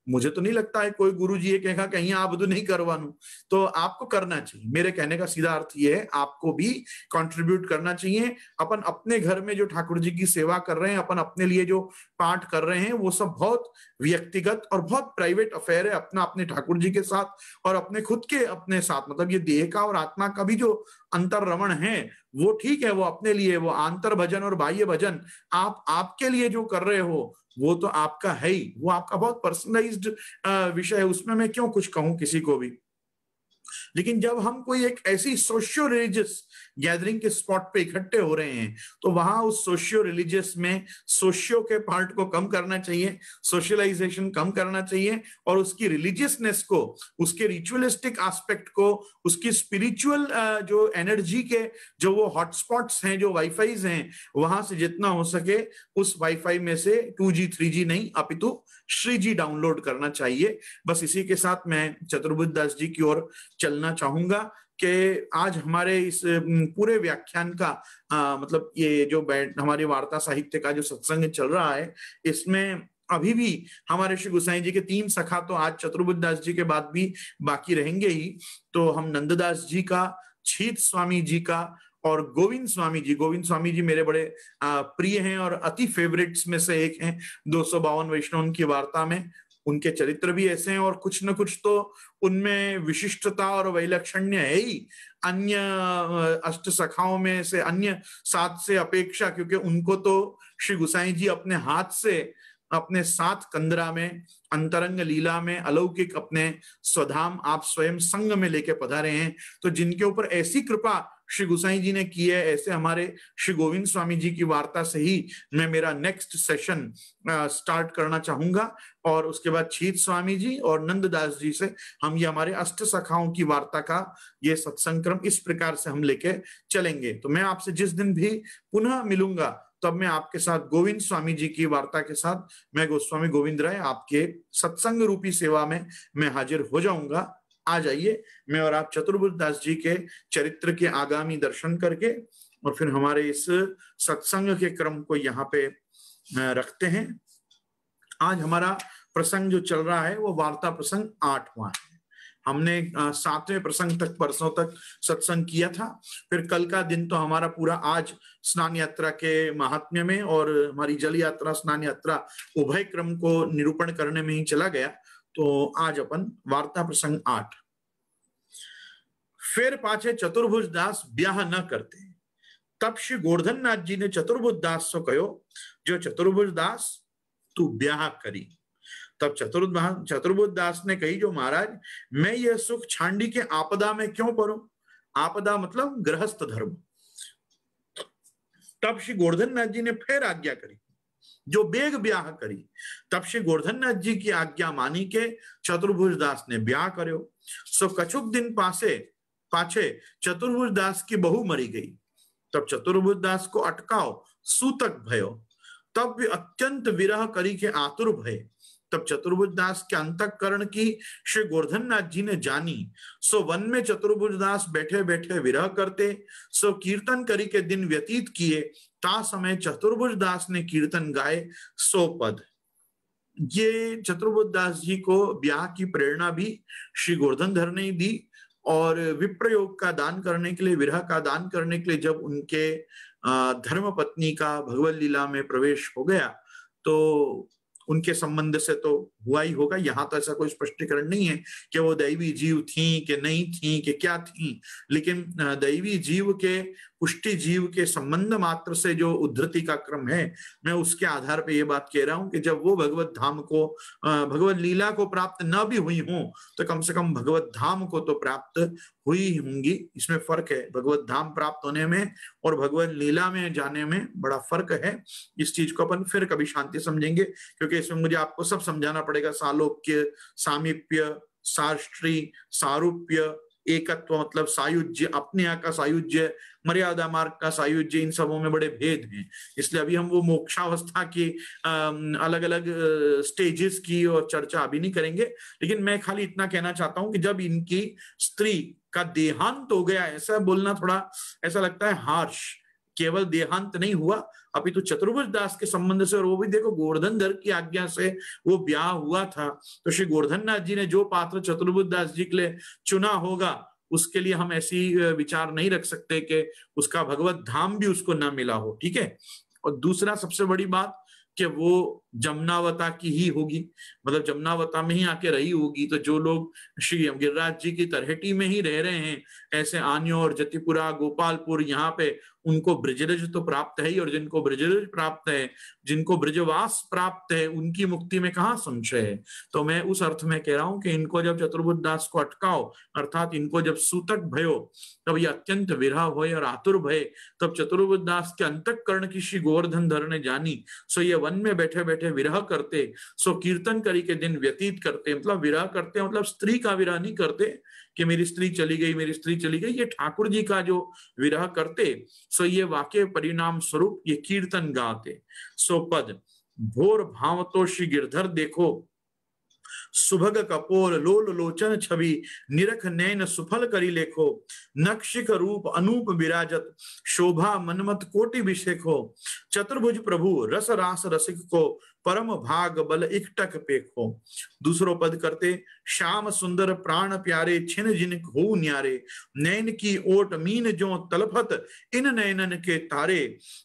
मुझे तो नहीं लगता है कोई गुरु जी ये कहेगा कहीं आप तो नहीं करवानू तो आपको करना चाहिए मेरे कहने का सीधा अर्थ ये है आपको भी कंट्रीब्यूट करना चाहिए अपन अपने घर में जो ठाकुर जी की सेवा कर रहे हैं अपन अपने लिए जो पाठ कर रहे हैं वो सब बहुत व्यक्तिगत और बहुत प्राइवेट अफेयर है अपना अपने ठाकुर जी के साथ और अपने खुद के अपने साथ मतलब ये देह का और आत्मा का भी जो अंतर रमण है वो ठीक है वो अपने लिए वो आंतर भजन और बाह्य भजन आप आपके लिए जो कर रहे हो वो तो आपका है ही वो आपका बहुत पर्सनलाइज्ड विषय है उसमें मैं क्यों कुछ कहूं किसी को भी लेकिन जब हम कोई एक ऐसी सोशियो रिलीजियस गैदरिंग के स्पॉट पे इकट्ठे हो रहे हैं तो वहां उस सोशियो रिलीजियस में सोशियो के पार्ट को कम करना चाहिए सोशलाइजेशन कम करना चाहिए और उसकी रिलीजियसनेस को उसके रिचुअलिस्टिक एस्पेक्ट को उसकी स्पिरिचुअल जो एनर्जी के जो वो हॉटस्पॉट्स हैं जो वाईफाईज हैं वहां से जितना हो सके उस वाईफाई में से टू जी थ्री जी नहीं अपितु श्री जी डाउनलोड करना चाहिए बस इसी के साथ मैं चतुर्भुज दास जी की ओर चलना चाहूंगा कि आज हमारे इस पूरे व्याख्यान का आ, मतलब ये जो बैठ हमारे वार्ता साहित्य का जो सत्संग चल रहा है इसमें अभी भी हमारे श्री गुसाई जी के तीन सखा तो आज चतुर्बुद्ध दास जी के बाद भी बाकी रहेंगे ही तो हम नंददास जी का छीत स्वामी जी का और गोविंद स्वामी जी गोविंद स्वामी जी मेरे बड़े प्रिय हैं और अति फेवरेट्स में से एक हैं दो सौ बावन वैष्णव की वार्ता में उनके चरित्र भी ऐसे हैं और कुछ न कुछ तो उनमें विशिष्टता और वैलक्षण्य है ही अन्य अष्ट सखाओं में से अन्य सात से अपेक्षा क्योंकि उनको तो श्री गुसाई जी अपने हाथ से अपने साथ कंदरा में अंतरंग लीला में अलौकिक अपने स्वधाम आप स्वयं संग में लेके पधारे हैं तो जिनके ऊपर ऐसी कृपा श्री गुसाई जी ने की है ऐसे हमारे श्री गोविंद स्वामी जी की वार्ता से ही मैं मेरा नेक्स्ट सेशन स्टार्ट करना चाहूंगा और उसके बाद छीत स्वामी जी और नंददास जी से हम ये हमारे अष्ट सखाओं की वार्ता का ये सत्संक्रम इस प्रकार से हम लेके चलेंगे तो मैं आपसे जिस दिन भी पुनः मिलूंगा तब मैं आपके साथ गोविंद स्वामी जी की वार्ता के साथ मैं गोस्वामी गोविंद राय आपके सत्संग रूपी सेवा में मैं हाजिर हो जाऊंगा आ जाइए मैं और आप चतुर्भुज दास जी के चरित्र के आगामी दर्शन करके और फिर हमारे इस सत्संग के क्रम को यहाँ पे रखते हैं आज हमारा प्रसंग जो चल रहा है वो वार्ता प्रसंग आठवां है हमने सातवें प्रसंग तक परसों तक सत्संग किया था फिर कल का दिन तो हमारा पूरा आज स्नान यात्रा के महात्म्य में और हमारी जल यात्रा स्नान यात्रा उभय क्रम को निरूपण करने में ही चला गया तो आज अपन वार्ता प्रसंग आठ फिर पाछे चतुर्भुज दास ब्याह न करते तब श्री गोवर्धन नाथ जी ने चतुर्भुज दास को कहो जो चतुर्भुज दास तू ब्याह करी तब चतुर्दान चतुर्भुज दास ने कही जो महाराज मैं यह सुख छांडी के आपदा में क्यों करूं आपदा मतलब गृहस्थ धर्म तब श्री गोवर्धन नाथ जी ने फिर आज्ञा करी जो बेग ब्याह करी तब श्री गोवर्धन नाथ जी की आज्ञा मानी के चतुर्भुज दास ने ब्याह करो सो कछुक दिन पासे पाछे चतुर्भुज दास की बहु मरी गई तब चतुर्भुज दास को अटकाओ सूतक भयो तब भी अत्यंत विरह करी के आतुर भय तब चतुर्भुज दास के अंतकरण की श्री गोर्धन नाथ जी ने जानी सो वन में दास बैठे बैठे विरह करते सो कीर्तन करी के दिन व्यतीत किए ता समय चतुर्भुज दास ने कीर्तन गाए सो पद ये चतुर्भुजदास जी को ब्याह की प्रेरणा भी श्री धर ने दी और विप्रयोग का दान करने के लिए विरह का दान करने के लिए जब उनके धर्म पत्नी का भगवत लीला में प्रवेश हो गया तो उनके संबंध से तो हुआ ही होगा यहाँ तो ऐसा कोई स्पष्टीकरण नहीं है कि वो दैवी जीव थी कि नहीं थी कि क्या थी लेकिन दैवी जीव के पुष्टि जीव के संबंध मात्र से जो उद्धृति का क्रम है मैं उसके आधार पे ये बात कह रहा हूं कि जब वो भगवत धाम को भगवत लीला को प्राप्त न भी हुई हो तो कम से कम भगवत धाम को तो प्राप्त हुई होंगी इसमें फर्क है भगवत धाम प्राप्त होने में और भगवत लीला में जाने में बड़ा फर्क है इस चीज को अपन फिर कभी शांति समझेंगे क्योंकि इसमें मुझे आपको सब समझाना पड़ेगा सालोक्य सामीप्य साष्ट्री सारूप्य एकत्व मतलब सायुज्य अपने यहाँ का सायुज्य मर्यादा मार्ग का सायुज्य इन सबों में बड़े भेद हैं इसलिए अभी हम वो मोक्षावस्था की अलग अलग स्टेजेस की और चर्चा अभी नहीं करेंगे लेकिन मैं खाली इतना कहना चाहता हूं कि जब इनकी स्त्री का देहांत हो गया ऐसा बोलना थोड़ा ऐसा लगता है हार्श केवल देहांत नहीं हुआ अभी तो चतुर्भुज दास के संबंध से और वो भी देखो गोवर्धन धर की आज्ञा से वो ब्याह हुआ था तो श्री गोवर्धन नाथ जी ने जो पात्र चतुर्भुज दास जी के लिए चुना होगा उसके लिए हम ऐसी विचार नहीं रख सकते कि उसका भगवत धाम भी उसको ना मिला हो ठीक है और दूसरा सबसे बड़ी बात कि वो जमुनावता की ही होगी मतलब जमुनावता में ही आके रही होगी तो जो लोग श्री गिरिराज जी की तरहटी में ही रह रहे हैं ऐसे आनियो और जतिपुरा गोपालपुर यहाँ पे उनको ब्रजरज तो प्राप्त है ही और जिनको ब्रजरज प्राप्त है जिनको ब्रजवास प्राप्त है उनकी मुक्ति में कहा संशय है तो मैं उस अर्थ में कह रहा हूं कि इनको जब चतुर्बुद्ध दास को अटकाओ अर्थात इनको जब सूतक भयो तब ये अत्यंत विरह भय और आतुर भय तब चतुर्बुद्ध दास के अंतकरण की श्री गोवर्धन धर ने जानी सो ये वन में बैठे बैठे विरह करते सो कीर्तन करी के दिन व्यतीत करते मतलब विरह करते मतलब स्त्री का विरह नहीं करते कि मेरी स्त्री चली गई मेरी स्त्री चली गई ये ठाकुर जी का जो विरह करते सो ये वाक्य परिणाम स्वरूप ये कीर्तन गाते सो पद भोर भाव तो श्री गिरधर देखो सुभग कपोर लोल लोचन छवि निरख नैन सुफल करी लेखो नक्षिक रूप अनूप विराजत शोभा मनमत कोटि विषेखो चतुर्भुज प्रभु रस रास रसिक को परम भाग बल इकटक पेखो दूसरो पद करते श्याम सुंदर प्राण प्यारे छिन जिन हो न्यारे नैन की ओट मीन जो तलफत इन नैनन के तारे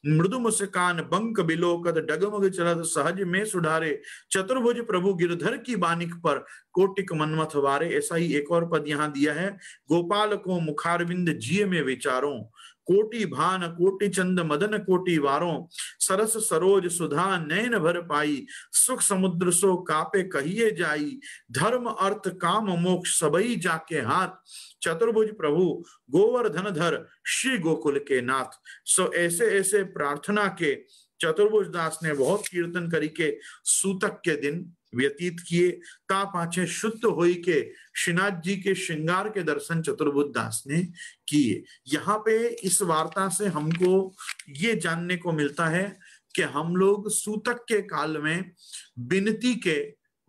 मृदु मुस्कान बंक बिलोकत डगमग चलत सहज में सुधारे चतुर्भुज प्रभु गिरधर की बानिक पर कोटिक मनमथ वारे ऐसा ही एक और पद यहाँ दिया है गोपाल को मुखारविंद जिये में विचारों कोटि भान कोटि चंद मदन कोटि वारों सरस सरोज सुधा नयन भर पाई सुख समुद्र सो कापे कहिए जाई धर्म अर्थ काम मोक्ष सबई जाके हाथ चतुर्भुज प्रभु गोवर्धन धर श्री गोकुल के नाथ सो ऐसे ऐसे प्रार्थना के चतुर्भुज दास ने बहुत कीर्तन करी के सूतक के दिन व्यतीत किए ता पाछे शुद्ध हो के श्रीनाथ जी के श्रृंगार के दर्शन चतुर्भुज दास ने किए यहाँ पे इस वार्ता से हमको ये जानने को मिलता है कि हम लोग सूतक के काल में विनती के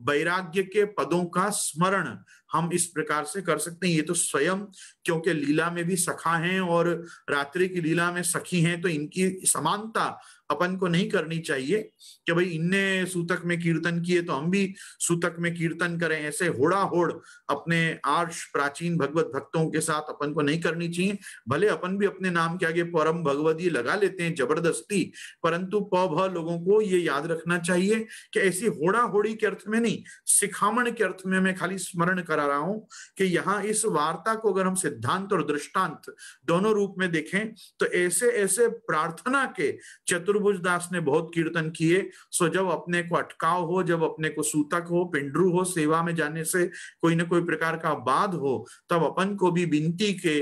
वैराग्य के पदों का स्मरण हम इस प्रकार से कर सकते हैं ये तो स्वयं क्योंकि लीला में भी सखा हैं और रात्रि की लीला में सखी हैं तो इनकी समानता अपन को नहीं करनी चाहिए कि भाई इनने सूतक में कीर्तन किए तो हम भी सूतक में कीर्तन करें ऐसे होड़ा होड़ अपने आर्ष प्राचीन भगवत भक्तों के साथ अपन को नहीं करनी चाहिए भले अपन भी अपने नाम के आगे परम भगवती लगा लेते हैं जबरदस्ती परंतु प भ लोगों को ये याद रखना चाहिए कि ऐसी होड़ा होड़ी के अर्थ में नहीं सिखामण के अर्थ में मैं खाली स्मरण करा रहा हूं कि यहाँ इस वार्ता को अगर हम सिद्धांत और दृष्टांत दोनों रूप में देखें तो ऐसे ऐसे प्रार्थना के चतुर्भ भुजदास ने बहुत कीर्तन किए सो जब अपने को अटकाव हो जब अपने को सूतक हो पिंडरू हो सेवा में जाने से कोई ना कोई प्रकार का बाध हो तब अपन को भी विनती के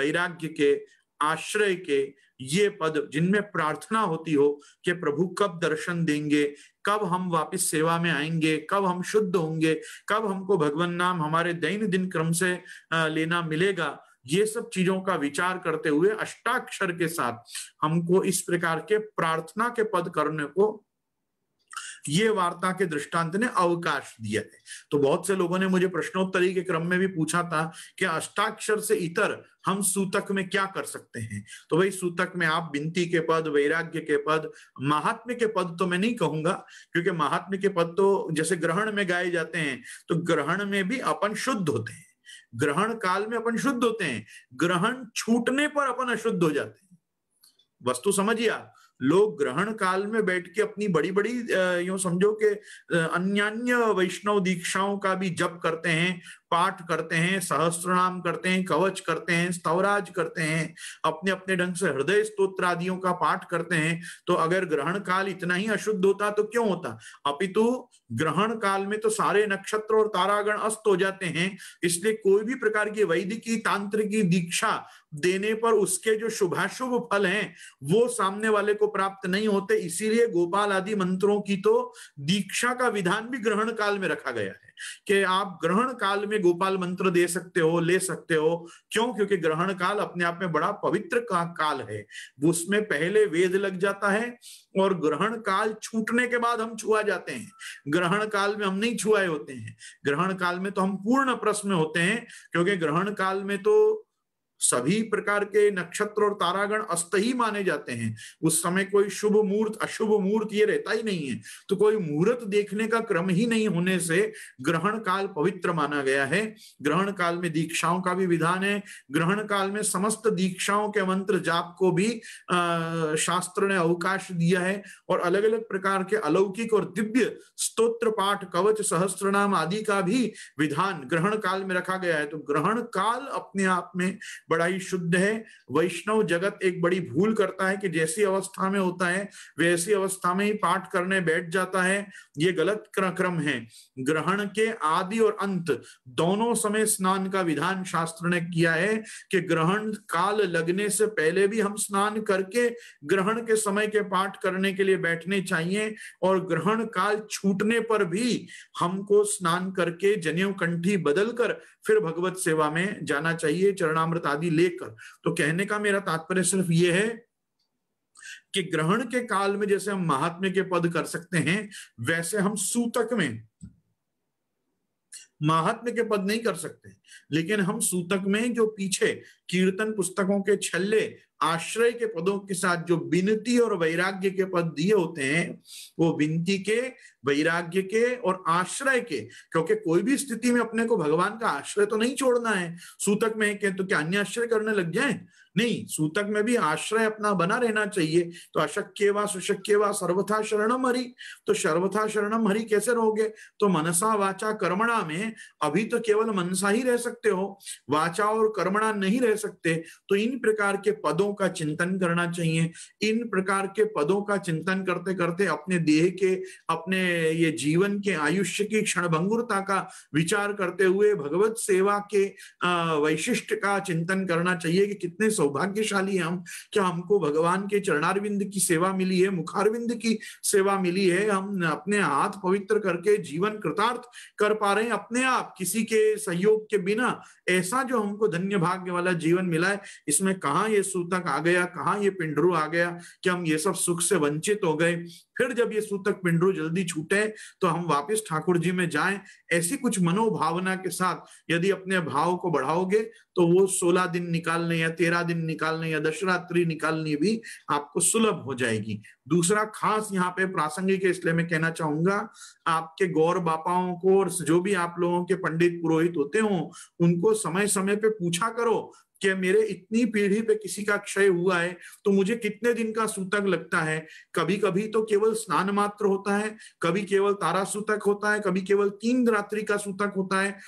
वैराग्य के आश्रय के ये पद जिनमें प्रार्थना होती हो कि प्रभु कब दर्शन देंगे कब हम वापस सेवा में आएंगे कब हम शुद्ध होंगे कब हमको भगवान नाम हमारे दैन दिन क्रम से लेना मिलेगा ये सब चीजों का विचार करते हुए अष्टाक्षर के साथ हमको इस प्रकार के प्रार्थना के पद करने को ये वार्ता के दृष्टांत ने अवकाश दिया है तो बहुत से लोगों ने मुझे प्रश्नोत्तरी के क्रम में भी पूछा था कि अष्टाक्षर से इतर हम सूतक में क्या कर सकते हैं तो भाई सूतक में आप बिनती के पद वैराग्य के पद महात्म्य के पद तो मैं नहीं कहूंगा क्योंकि महात्म्य के पद तो जैसे ग्रहण में गाए जाते हैं तो ग्रहण में भी अपन शुद्ध होते हैं ग्रहण काल में अपन शुद्ध होते हैं ग्रहण छूटने पर अपन अशुद्ध हो जाते हैं वस्तु समझिए आप लोग ग्रहण काल में बैठ के अपनी बड़ी बड़ी यूं समझो कि अन्य वैष्णव दीक्षाओं का भी जप करते हैं पाठ करते हैं सहस्त्रनाम करते हैं कवच करते हैं स्तवराज करते हैं अपने अपने ढंग से हृदय स्त्रोत्र आदियों का पाठ करते हैं तो अगर ग्रहण काल इतना ही अशुद्ध होता तो क्यों होता अपितु ग्रहण काल में तो सारे नक्षत्र और तारागण अस्त हो जाते हैं इसलिए कोई भी प्रकार की वैदिकी तांत्रिकी दीक्षा देने पर उसके जो शुभाशुभ फल हैं वो सामने वाले को प्राप्त नहीं होते इसीलिए गोपाल आदि मंत्रों की तो दीक्षा का विधान भी ग्रहण काल में रखा गया है कि आप ग्रहण काल में गोपाल मंत्र दे सकते हो ले सकते हो क्यों क्योंकि ग्रहण काल अपने आप में बड़ा पवित्र का काल है उसमें पहले वेद लग जाता है और ग्रहण काल छूटने के बाद हम छुआ जाते हैं ग्रहण काल में हम नहीं छुआए होते हैं ग्रहण काल में तो हम पूर्ण प्रश्न होते हैं क्योंकि ग्रहण काल में तो सभी प्रकार के नक्षत्र और तारागण अस्त ही माने जाते हैं उस समय कोई शुभ मुहूर्त अशुभ मुहूर्त ये रहता ही नहीं है तो कोई मुहूर्त देखने का क्रम ही नहीं होने से ग्रहण काल पवित्र माना गया है ग्रहण काल में दीक्षाओं का भी विधान है ग्रहण काल में समस्त दीक्षाओं के मंत्र जाप को भी शास्त्र ने अवकाश दिया है और अलग अलग प्रकार के अलौकिक और दिव्य स्त्रोत्र पाठ कवच सहस्त्र आदि का भी विधान ग्रहण काल में रखा गया है तो ग्रहण काल अपने आप में बड़ा ही शुद्ध है वैष्णव जगत एक बड़ी भूल करता है कि जैसी अवस्था में होता है वैसी अवस्था में ही पाठ करने बैठ जाता है ये गलत क्रम है ग्रहण के आदि और अंत दोनों समय स्नान का विधान शास्त्र ने किया है कि ग्रहण काल लगने से पहले भी हम स्नान करके ग्रहण के समय के पाठ करने के लिए बैठने चाहिए और ग्रहण काल छूटने पर भी हमको स्नान करके जनेऊ कंठी बदल कर फिर भगवत सेवा में जाना चाहिए चरणामृत आदि लेकर तो कहने का मेरा तात्पर्य सिर्फ ये है कि ग्रहण के काल में जैसे हम महात्म्य के पद कर सकते हैं वैसे हम सूतक में महात्म्य के पद नहीं कर सकते लेकिन हम सूतक में जो पीछे कीर्तन पुस्तकों के छल्ले आश्रय के पदों के साथ जो विनती और वैराग्य के पद दिए होते हैं वो विनती के वैराग्य के और आश्रय के क्योंकि कोई भी स्थिति में अपने को भगवान का आश्रय तो नहीं छोड़ना है सूतक में के तो क्या अन्य आश्रय करने लग जाए नहीं सूतक में भी आश्रय अपना बना रहना चाहिए तो अशक्य व सुशक्य व सर्वथा शरणम हरि तो सर्वथा शरणम हरि कैसे रहोगे तो मनसा वाचा कर्मणा में अभी तो केवल मनसा ही रह सकते हो वाचा और कर्मणा नहीं रह सकते तो इन प्रकार के पदों का चिंतन करना चाहिए इन प्रकार के पदों का चिंतन करते करते अपने देह के अपने ये जीवन के आयुष्य की क्षणभंगुरता का विचार करते हुए भगवत सेवा के वैशिष्ट का चिंतन करना चाहिए कि कितने सौभाग्यशाली हम क्या हमको भगवान के चरणारविंद की सेवा मिली है मुखारविंद की सेवा मिली है हम अपने हाथ पवित्र करके जीवन कृतार्थ कर पा रहे हैं अपने आप किसी के सहयोग के बिना ऐसा जो हमको धन्य भाग्य वाला जीवन मिला है इसमें कहाँ ये सूतक आ गया कहाँ ये पिंडरू आ गया कि हम ये सब सुख से वंचित हो गए फिर जब ये सूतक पिंडरू जल्दी छूटे तो हम वापस ठाकुर जी में जाएं ऐसी कुछ मनोभावना के साथ यदि अपने भाव को बढ़ाओगे तो वो सोलह दिन निकालने या तेरह दिन निकालने या दशरात्रि रात्रि निकालनी भी आपको सुलभ हो जाएगी दूसरा खास यहाँ पे प्रासंगिक है इसलिए मैं कहना चाहूंगा आपके गौर बापाओं को और जो भी आप लोगों के पंडित पुरोहित होते हो उनको समय समय पे पूछा करो कि मेरे इतनी पीढ़ी पे किसी का क्षय हुआ है तो मुझे कितने दिन का सूतक लगता है कभी कभी तो केवल स्नान मात्र होता है कभी केवल तारा सूतक होता है कभी केवल तीन रात्रि का सूतक होता है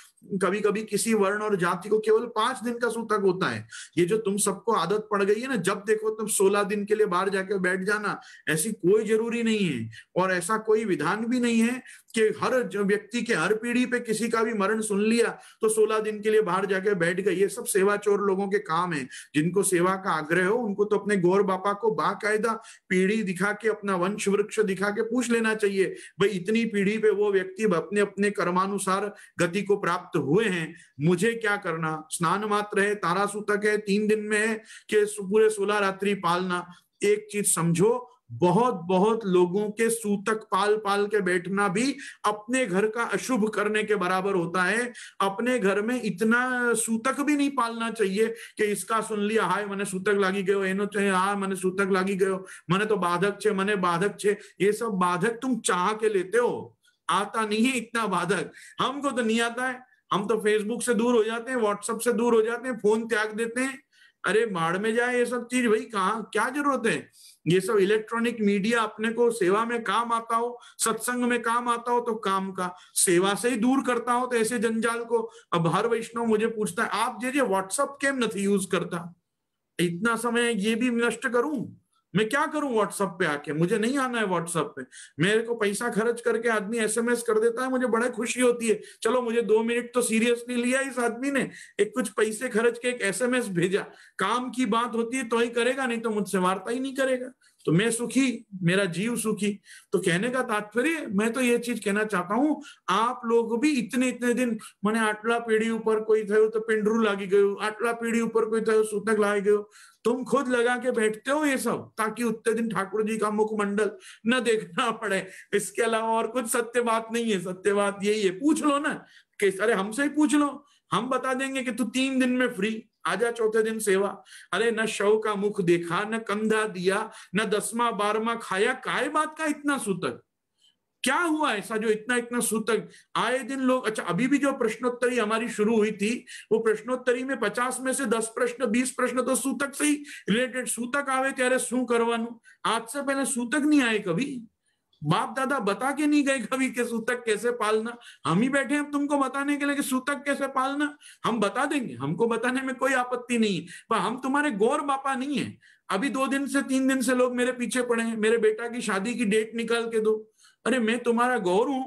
कभी कभी किसी वर्ण और जाति को केवल पांच दिन का सूतक होता है ये जो तुम सबको आदत पड़ गई है ना जब देखो तुम सोलह दिन के लिए बाहर जाके बैठ जाना ऐसी कोई जरूरी नहीं है और ऐसा कोई विधान भी नहीं है कि हर व्यक्ति के हर पीढ़ी पे किसी का भी मरण सुन लिया तो सोलह दिन के लिए बाहर जाके बैठ गई ये सब सेवा चोर लोगों के काम है जिनको सेवा का आग्रह हो उनको तो अपने गौर बापा को बाकायदा पीढ़ी दिखा के अपना वंश वृक्ष दिखा के पूछ लेना चाहिए भाई इतनी पीढ़ी पे वो व्यक्ति अपने अपने कर्मानुसार गति को प्राप्त प्राप्त हुए हैं मुझे क्या करना स्नान मात्र है तारा सूतक है तीन दिन में है कि पूरे सोलह रात्रि पालना एक चीज समझो बहुत बहुत लोगों के सूतक पाल पाल के बैठना भी अपने घर का अशुभ करने के बराबर होता है अपने घर में इतना सूतक भी नहीं पालना चाहिए कि इसका सुन लिया हाय मैंने सूतक लागी गयो एनो चाहे हा मैंने सूतक लागी गयो मैंने तो बाधक छे मैंने बाधक छे ये सब बाधक तुम चाह के लेते हो आता नहीं है इतना बाधक हमको तो नहीं आता है हम तो फेसबुक से दूर हो जाते हैं व्हाट्सएप से दूर हो जाते हैं फोन त्याग देते हैं अरे बाढ़ में जाए ये सब चीज भाई कहा क्या जरूरत है ये सब इलेक्ट्रॉनिक मीडिया अपने को सेवा में काम आता हो सत्संग में काम आता हो तो काम का सेवा से ही दूर करता हो तो ऐसे जंजाल को अब हर वैष्णव मुझे पूछता है आप जे जे व्हाट्सअप केम नहीं यूज करता इतना समय ये भी नष्ट करूं मैं क्या करूं व्हाट्सएप पे आके मुझे नहीं आना है व्हाट्सएप पे मेरे को पैसा खर्च करके आदमी एसएमएस कर देता है मुझे बड़ा खुशी होती है चलो मुझे दो मिनट तो सीरियसली लिया इस आदमी ने एक कुछ पैसे खर्च के एक एसएमएस भेजा काम की बात होती है तो ही करेगा नहीं तो मुझसे वार्ता ही नहीं करेगा तो मैं सुखी मेरा जीव सुखी तो कहने का तात्पर्य मैं तो ये चीज कहना चाहता हूँ आप लोग भी इतने इतने दिन मैंने आटला पीढ़ी ऊपर कोई थे तो पिंडरू लागी गयो आटला पीढ़ी ऊपर कोई थे सूतक लाई गयो तुम खुद लगा के बैठते हो ये सब ताकि उतने दिन ठाकुर जी का मुखमंडल न देखना पड़े इसके अलावा और कुछ सत्य बात नहीं है सत्य बात यही है पूछ लो ना कि अरे हमसे ही पूछ लो हम बता देंगे कि तू तीन दिन में फ्री आजा चौथे दिन सेवा अरे न शव का मुख देखा न कंधा दिया न दसवा बारवा खाया काय बात का इतना सूतक क्या हुआ ऐसा जो इतना इतना सूतक आए दिन लोग अच्छा अभी भी जो प्रश्नोत्तरी हमारी शुरू हुई थी वो प्रश्नोत्तरी में पचास में से दस प्रश्न बीस प्रश्न तो सूतक से ही रिलेटेड सूतक आवे त्यारे शू करवा आज से पहले सूतक नहीं आए कभी बाप दादा बता के नहीं गए कभी के सूतक कैसे पालना हम ही बैठे हैं तुमको बताने के लिए कि सूतक कैसे पालना हम बता देंगे हमको बताने में कोई आपत्ति नहीं है पर हम तुम्हारे गौर बापा नहीं है अभी दो दिन से तीन दिन से लोग मेरे पीछे पड़े हैं मेरे बेटा की शादी की डेट निकाल के दो अरे मैं तुम्हारा गौर हूं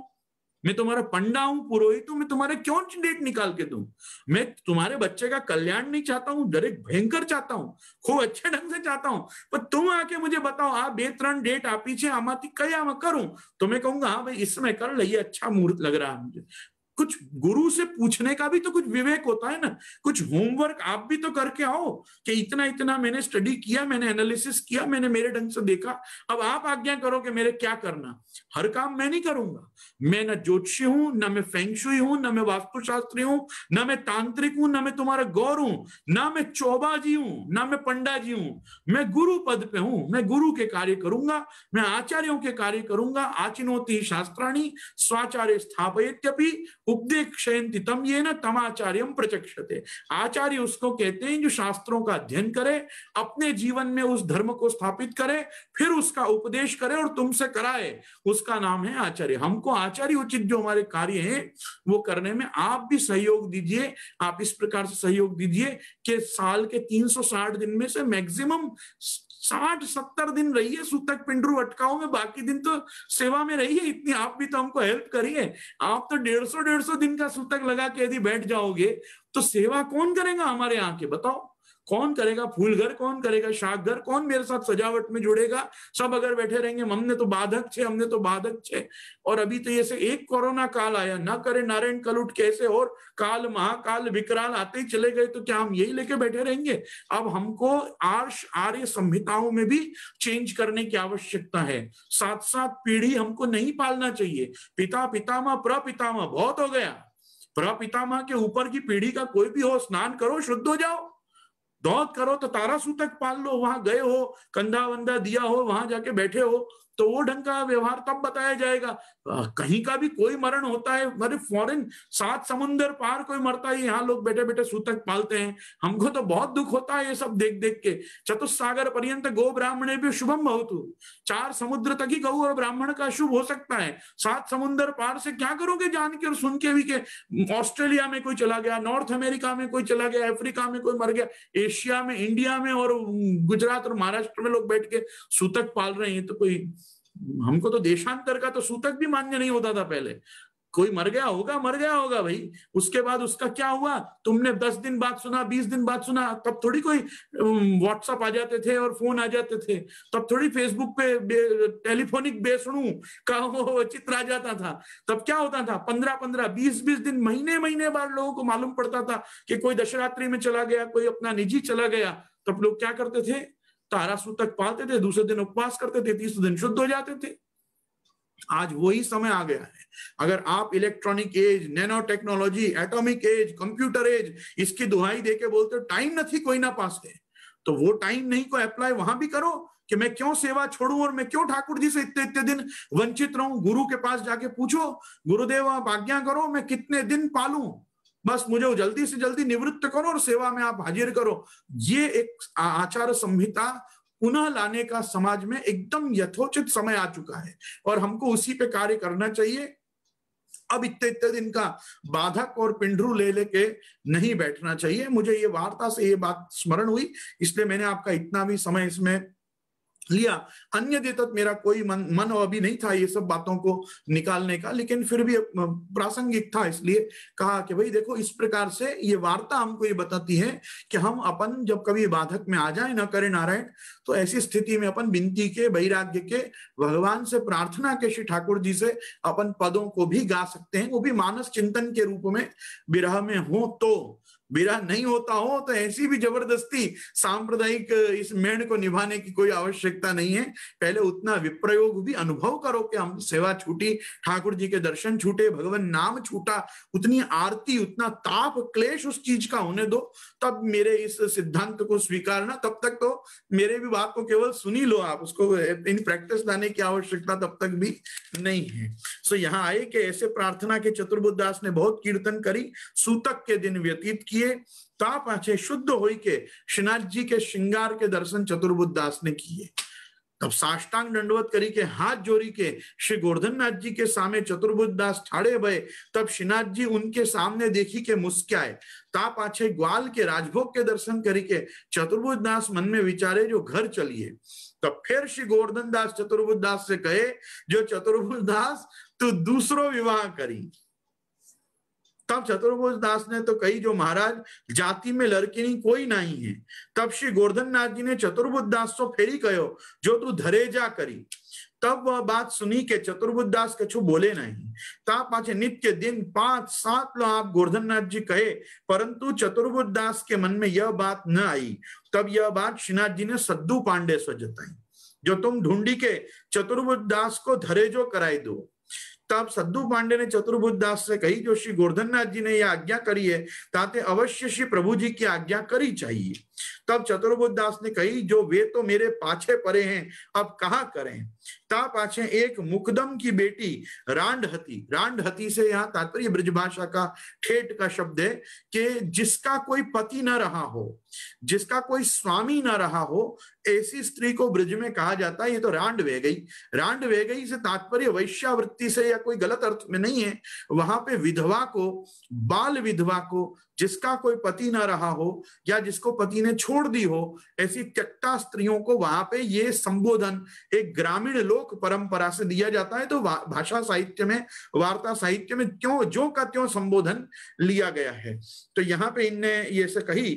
मैं तुम्हारा पंडा हूं पुरोहित हूं मैं तुम्हारे क्यों डेट निकाल के दू मैं तुम्हारे बच्चे का कल्याण नहीं चाहता हूं डायरेक्ट भयंकर चाहता हूं खूब अच्छे ढंग से चाहता हूं पर तुम आके मुझे बताओ आ हाँ, बे त्रन डेट आप पीछे आमाती कया मैं करूं तो मैं कहूंगा हाँ भाई इसमें कर लिया अच्छा मुहूर्त लग रहा है मुझे कुछ गुरु से पूछने का भी तो कुछ विवेक होता है ना कुछ होमवर्क आप भी तो करके आओ कि इतना इतना मैंने स्टडी किया मैंने एनालिसिस किया मैंने मेरे ढंग से देखा अब आप आज्ञा करो कि मेरे क्या करना हर काम मैं नहीं करूंगा मैं ना ज्योतिषी हूं ना मैं फेंगशुई हूं ना मैं वास्तुशास्त्री हूं ना मैं तांत्रिक हूं ना मैं तुम्हारा गौर हूं ना मैं चौबा जी हूं ना मैं पंडा जी हूं मैं गुरु पद पे हूं मैं गुरु के कार्य करूंगा मैं आचार्यों के कार्य करूंगा आचिनोती शास्त्राणी स्वाचार्य स्थापित उपदेक्षयंती तम ये न तमाचार्यम प्रचक्षते आचार्य उसको कहते हैं जो शास्त्रों का अध्ययन करे अपने जीवन में उस धर्म को स्थापित करे फिर उसका उपदेश करे और तुमसे कराए उसका नाम है आचार्य हमको आचार्य उचित जो हमारे कार्य है वो करने में आप भी सहयोग दीजिए आप इस प्रकार से सहयोग दीजिए कि साल के 360 दिन में से मैक्सिमम साठ सत्तर दिन रहिए सूतक पिंडरू अटकाओ में बाकी दिन तो सेवा में रहिए इतनी आप भी तो हमको हेल्प करिए आप तो डेढ़ सौ डेढ़ सौ दिन का सूतक लगा के यदि बैठ जाओगे तो सेवा कौन करेगा हमारे यहाँ के बताओ कौन करेगा फूलघर कौन करेगा शाकघर कौन मेरे साथ सजावट में जुड़ेगा सब अगर बैठे रहेंगे हमने तो बाधक छे हमने तो बाधक छे और अभी तो ये से एक कोरोना काल आया ना करे नारायण कल उठ कैसे और काल महाकाल विकराल आते ही चले गए तो क्या हम यही लेके बैठे रहेंगे अब हमको आर्ष आर्य संहिताओं में भी चेंज करने की आवश्यकता है साथ साथ पीढ़ी हमको नहीं पालना चाहिए पिता पितामा प्रपितामा बहुत हो गया प्रपितामा के ऊपर की पीढ़ी का कोई भी हो स्नान करो शुद्ध हो जाओ दौड़ करो तो तारा सूतक पाल लो वहां गए हो कंधा वंधा दिया हो वहां जाके बैठे हो तो वो ढंग का व्यवहार तब बताया जाएगा कहीं का भी कोई मरण होता है अरे फॉरेन सात समुन्दर पार कोई मरता है यहाँ लोग बैठे बैठे सूतक पालते हैं हमको तो बहुत दुख होता है ये सब देख देख के चतुस्सागर पर्यंत गो ब्राह्मणे भी शुभम बहुत चार समुद्र तक ही गौ और ब्राह्मण का शुभ हो सकता है सात समुन्दर पार से क्या करोगे जान के और सुन के भी के ऑस्ट्रेलिया में कोई चला गया नॉर्थ अमेरिका में कोई चला गया अफ्रीका में कोई मर गया एशिया में इंडिया में और गुजरात और महाराष्ट्र में लोग बैठ के सूतक पाल रहे हैं तो कोई हमको तो देशांतर का तो सूतक भी मान्य नहीं होता था पहले कोई मर गया होगा मर गया होगा भाई उसके बाद उसका क्या हुआ तुमने दस दिन बाद सुना बीस दिन बाद सुना तब थोड़ी कोई व्हाट्सअप आ जाते थे और फोन आ जाते थे तब थोड़ी फेसबुक पे बे, टेलीफोनिक बेसणु का वो चित्र आ जाता था तब क्या होता था पंद्रह पंद्रह बीस बीस दिन महीने महीने बाद लोगों को मालूम पड़ता था कि कोई दशरात्रि में चला गया कोई अपना निजी चला गया तब लोग क्या करते थे तारा सूतक पालते थे दूसरे दिन उपवास करते थे तीसरे दिन शुद्ध हो जाते थे आज वही समय आ गया है अगर आप electronic age nano technology atomic age computer age इसकी दुहाई देके बोलते हो टाइम नहीं कोई ना पास है तो वो टाइम नहीं को अप्लाई वहां भी करो कि मैं क्यों सेवा छोड़ू और मैं क्यों ठाकुर जी से इतने इतने दिन वंचित रहूं गुरु के पास जाके पूछो गुरुदेव आप आज्ञा करो मैं कितने दिन पालू बस मुझे जल्दी से जल्दी निवृत्त करो और सेवा में आप हाजिर करो ये एक आचार संहिता पुनः लाने का समाज में एकदम यथोचित समय आ चुका है और हमको उसी पे कार्य करना चाहिए अब इतने इतने दिन का बाधक और पिंडरू ले लेके नहीं बैठना चाहिए मुझे ये वार्ता से ये बात स्मरण हुई इसलिए मैंने आपका इतना भी समय इसमें लिया अन्य तक मेरा कोई मन मन अभी नहीं था ये सब बातों को निकालने का लेकिन फिर भी प्रासंगिक था इसलिए कहा कि भाई देखो इस प्रकार से ये वार्ता हमको ये बताती है कि हम अपन जब कभी बाधक में आ जाए ना करें नारायण तो ऐसी स्थिति में अपन बिनती के वैराग्य के भगवान से प्रार्थना के श्री ठाकुर जी से अपन पदों को भी गा सकते हैं वो भी मानस चिंतन के रूप में विरह में हो तो विरह नहीं होता हो तो ऐसी भी जबरदस्ती सांप्रदायिक इस मेण को निभाने की कोई आवश्यकता नहीं है पहले उतना विप्रयोग भी अनुभव करो कि हम सेवा छूटी ठाकुर जी के दर्शन छूटे भगवान नाम छूटा उतनी आरती उतना ताप क्लेश उस चीज का होने दो तब मेरे इस सिद्धांत को स्वीकारना तब तक तो मेरे बात को केवल सुनी लो आप उसको इन प्रैक्टिस लाने की आवश्यकता तब तक भी नहीं है सो यहाँ आए कि ऐसे प्रार्थना के चतुर्बुद्ध ने बहुत कीर्तन करी सूतक के दिन व्यतीत किए ता पाछे शुद्ध हो के श्रीनाथ जी के श्रृंगार के दर्शन चतुर्बुद्ध ने किए तब साष्टांग दंडवत करी के हाथ जोड़ी के श्री गोर्धननाथ जी के सामने चतुर्भुज दास ठाड़े भय तब श्रीनाथ जी उनके सामने देखी के मुस्क्याए ता पाछे ग्वाल के राजभोग के दर्शन करी के चतुर्भुज दास मन में विचारे जो घर चलिए तब फिर श्री गोवर्धन दास चतुर्भुज दास से कहे जो चतुर्भुज दास तू दूसरो विवाह करी तब चतुर्भुज दास ने तो कही जो महाराज जाति में लड़किनी कोई नहीं है तब श्री गोवर्धन नाथ जी ने चतुर्भुज दास सो फेरी कहो जो तू धरे जा करी तब वह बात सुनी के चतुर्भुज दास कछु बोले नहीं ता पाचे नित्य दिन पांच सात लो आप गोवर्धन नाथ जी कहे परंतु चतुर्भुज दास के मन में यह बात न आई तब यह बात श्रीनाथ जी ने सद्दू पांडे से जताई जो तुम ढूंढी के चतुर्भुज दास को धरे जो कराई दो तब सद्दू पांडे ने चतुर्भुज दास से कही जो श्री नाथ जी ने यह आज्ञा करी है ताते अवश्य श्री प्रभु जी की आज्ञा करी चाहिए तब चतुर्भुज दास ने कही जो वे तो मेरे पाछे परे हैं अब कहा करें તા एक मुकदम की बेटी रांड हती रांड हती से यहाँ तात्पर्य ब्रजभाषा का ठेठ का शब्द है कि जिसका कोई पति न रहा हो जिसका कोई स्वामी न रहा हो ऐसी स्त्री को ब्रज में कहा जाता है ये तो रांड वे गई रांड वे गई से तात्पर्य वैश्यावृत्ति से या कोई गलत अर्थ में नहीं है वहां पे विधवा को बाल विधवा को जिसका कोई पति ना रहा हो या जिसको पति ने छोड़ दी हो ऐसी चट्टा स्त्रियों को वहां पे ये संबोधन एक ग्रामीण लोक परंपरा से दिया जाता है तो भाषा साहित्य में वार्ता साहित्य में क्यों जो का त्यों संबोधन लिया गया है तो यहाँ पे इनने ये से कही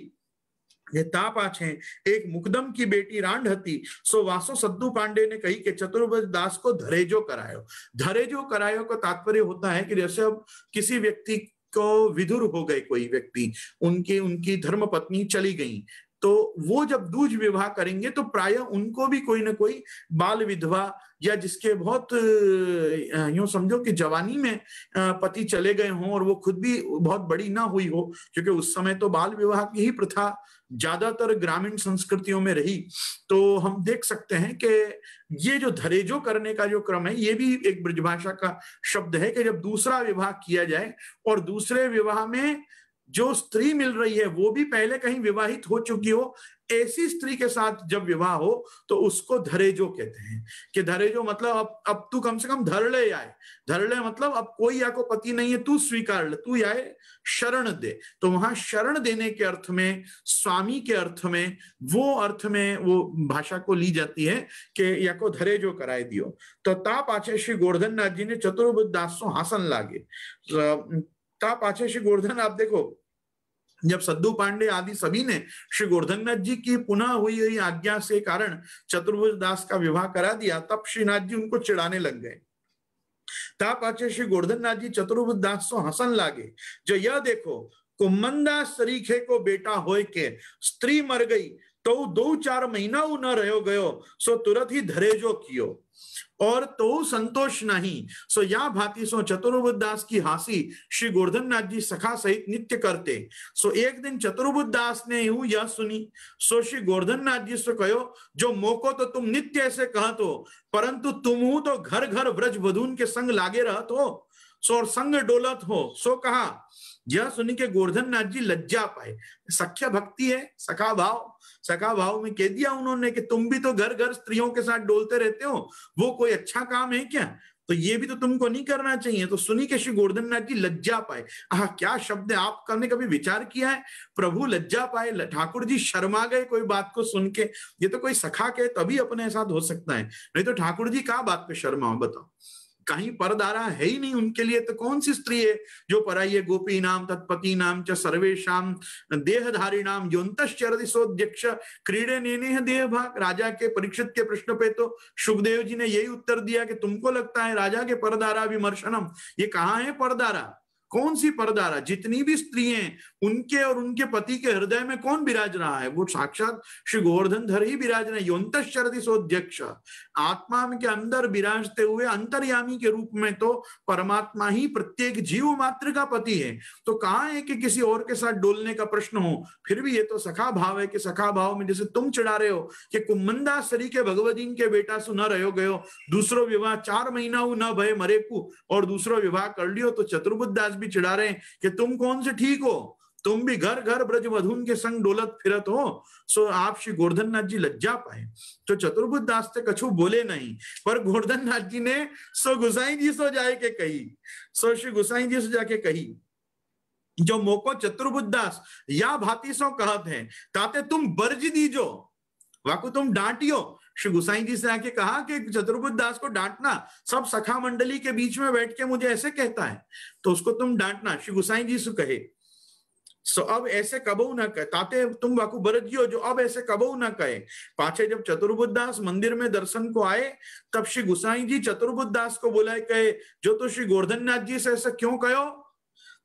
ये तापाच है एक मुकदम की बेटी रांड हती सो वासो सद्दू पांडे ने कही कि चतुर्भुज दास को धरेजो करायो धरेजो करायो का तात्पर्य होता है कि जैसे अब किसी व्यक्ति को विदुर हो गए कोई व्यक्ति उनके उनकी धर्म पत्नी चली गई तो वो जब दूज विवाह करेंगे तो प्राय उनको भी कोई ना कोई बाल विधवा या जिसके बहुत यूं समझो कि जवानी में पति चले गए हों और वो खुद भी बहुत बड़ी ना हुई हो क्योंकि उस समय तो बाल विवाह की ही प्रथा ज्यादातर ग्रामीण संस्कृतियों में रही तो हम देख सकते हैं कि ये जो धरेजो करने का जो क्रम है ये भी एक ब्रजभाषा का शब्द है कि जब दूसरा विवाह किया जाए और दूसरे विवाह में जो स्त्री मिल रही है वो भी पहले कहीं विवाहित हो चुकी हो ऐसी स्त्री के साथ जब विवाह हो तो उसको धरेजो कहते हैं कि धरेजो मतलब अब अब तू कम से कम धर ले आए धर ले मतलब अब कोई या को पति नहीं है तू स्वीकार ले तू आए शरण दे तो वहां शरण देने के अर्थ में स्वामी के अर्थ में वो अर्थ में वो भाषा को ली जाती है कि या को धरेजो कराए दियो तो ताप आचार्य श्री गोवर्धन नाथ जी ने चतुर्भुद दासो हासन लागे तो, का पाछे श्री गोवर्धन आप देखो जब सद्दू पांडे आदि सभी ने श्री गोवर्धननाथ जी की पुनः हुई हुई आज्ञा से कारण चतुर्भुज दास का विवाह करा दिया तब श्रीनाथ जी उनको चिढ़ाने लग गए ताप श्री गोवर्धननाथ जी चतुर्भुज दास को हसन लागे जो यह देखो कुमंदा सरीखे को बेटा होय के स्त्री मर गई तो दो चार महीना न रहो गयो सो तुरंत ही धरे जो कियो और तो संतोष नहीं सो या भांति सो चतुर्बुद्ध दास की हासी श्री गोवर्धन नाथ जी सखा सहित नित्य करते सो एक दिन चतुर्बुद्ध दास ने यूं यह सुनी सो श्री गोवर्धन नाथ जी से कहो जो मोको तो तुम नित्य ऐसे तो परंतु तुम हूं तो घर घर ब्रज बधून के संग लागे रह तो सो और संग डोलत हो सो कहा यह सुन के गोवर्धन नाथ जी लज्जा पाए सख्या भक्ति है सखा भाव सखा भाव में कह दिया उन्होंने कि तुम भी तो घर घर स्त्रियों के साथ डोलते रहते हो वो कोई अच्छा काम है क्या तो ये भी तो तुमको नहीं करना चाहिए तो सुनी के श्री गोवर्धन नाथ जी लज्जा पाए आह क्या शब्द है आप करने कभी विचार किया है प्रभु लज्जा पाए ठाकुर जी शर्मा गए कोई बात को सुन के ये तो कोई सखा के तभी अपने साथ हो सकता है नहीं तो ठाकुर जी का बात पे शर्मा बताओ कहीं परदारा है ही नहीं उनके लिए तो कौन सी स्त्री है जो पराये गोपी नाम तत्पति नाम च सर्वेशम देहधारी नाम योन्तश्चरदिशोध्यक्ष क्रीडे ने देह भाग राजा के परीक्षित के प्रश्न पे तो सुखदेव जी ने यही उत्तर दिया कि तुमको लगता है राजा के परदारा विमर्शनम ये कहाँ है परदारा कौन सी परदारा जितनी भी स्त्री हैं उनके और उनके पति के हृदय में कौन विराज रहा है वो साक्षात श्री गोवर्धन धर ही विराज रहे योन्त शरदिशोध्यक्ष आत्मा के अंदर विराजते हुए अंतर्यामी के रूप में तो परमात्मा ही प्रत्येक जीव मात्र का पति है तो कहा है कि किसी और के साथ डोलने का प्रश्न हो फिर भी ये तो सखा भाव है कि सखा भाव में जैसे तुम चढ़ा रहे हो कि कुमंदा सरी के भगवदीन के बेटा सु न रहो गयो दूसरो विवाह चार महीना न भय मरे कु और दूसरो विवाह कर लियो तो चतुर्बुद्धा भी चिढ़ा रहे हैं कि तुम कौन से ठीक हो तुम भी घर घर ब्रज मधुन के संग डोलत फिरत हो सो आप श्री गोर्धन नाथ जी लज्जा पाए तो चतुर्भुज दास से कछु बोले नहीं पर गोर्धन नाथ जी ने सो गुसाई जी सो जाए के कही सो श्री गुसाई जी सो जाके कही जो मोको चतुर्भुज दास या भाती सो कहते हैं ताते तुम बर्ज दीजो वाकू तुम डांटियो श्री गुसाई जी से आके कहा कि चतुर्भुज दास को डांटना सब सखा मंडली के बीच में बैठ के मुझे ऐसे कहता है तो उसको तुम डांटना श्री गुसाई जी से कहे सो अब ऐसे कबो ना कहे ताते तुम बाकू बरत हो जो अब ऐसे कबो ना कहे पाछे जब चतुर्बुद्ध दास मंदिर में दर्शन को आए तब श्री गुसाई जी चतुर्बुद्ध दास को बुलाए कहे जो तो श्री गोवर्धन नाथ जी से ऐसा क्यों कहो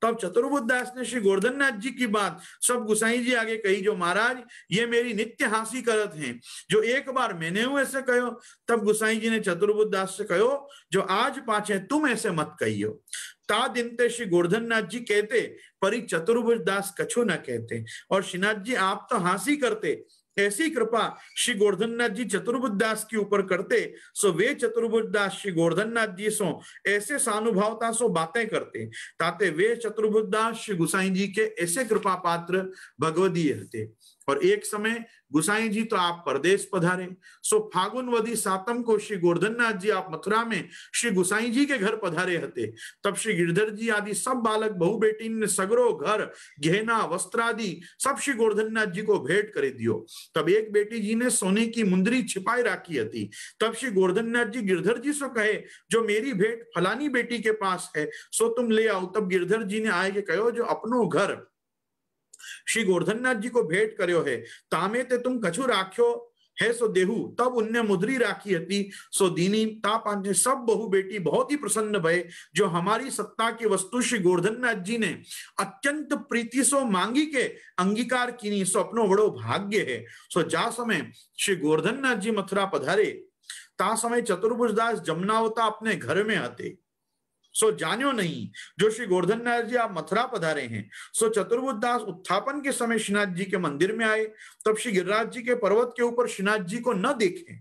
तो अब चतुर्बुद्ध दास ने श्री गोवर्धन नाथ जी की बात सब गुसाई जी आगे कही जो महाराज ये मेरी नित्य हासी करत हैं जो एक बार मैंने हूं ऐसे कहो तब गुसाई जी ने चतुर्बुद्ध दास से कहो जो आज पाछे तुम ऐसे मत कहियो ता दिन ते श्री गोवर्धन नाथ जी कहते परी चतुर्भुज दास कछु न कहते और श्रीनाथ जी आप तो हासी करते ऐसी कृपा श्री गोवर्धन नाथ जी चतुर्भुज दास के ऊपर करते सो वे चतुर्भुज दास श्री गोवर्धन नाथ जी सो ऐसे सानुभावता सो बातें करते ताते वे चतुर्भुज दास श्री गुसाई जी के ऐसे कृपा पात्र भगवदीय थे और एक समय गुसाई जी तो आप परदेश पधारे सो वधि सातम को श्री नाथ जी आप मथुरा में श्री गुसाई जी के घर पधारे हते तब श्री गिरधर जी आदि सब बालक बहु बेटी ने सगरो घर गहना वस्त्र आदि सब श्री नाथ जी को भेंट कर दियो तब एक बेटी जी ने सोने की मुंदरी छिपाई राखी हती तब श्री नाथ जी गिरधर जी सो कहे जो मेरी भेंट फलानी बेटी के पास है सो तुम ले आओ तब गिरधर जी ने आए के कहो जो अपनो घर श्री गोवर्धननाथ जी को भेंट करो है तामे ते तुम कछु राख्यो है सो देहू तब उनने मुद्री राखी हती सो दीनी तापांजे सब बहु बेटी बहुत ही प्रसन्न भय जो हमारी सत्ता की वस्तु श्री गोवर्धननाथ जी ने अत्यंत प्रीति सो मांगी के अंगीकार कीनी सो अपनो बड़ो भाग्य है सो जा समय श्री गोवर्धननाथ जी मथुरा पधारे ता समय चतुर्भुजदास जमुनावता अपने घर में आते सो जान्यो नहीं जो श्री गोवर्धन नाथ जी आप मथुरा पधारे हैं सो चतुर्भुज दास उत्थापन के समय श्रीनाथ जी के मंदिर में आए तब श्री गिरिराज जी के पर्वत के ऊपर श्रीनाथ जी को न देखें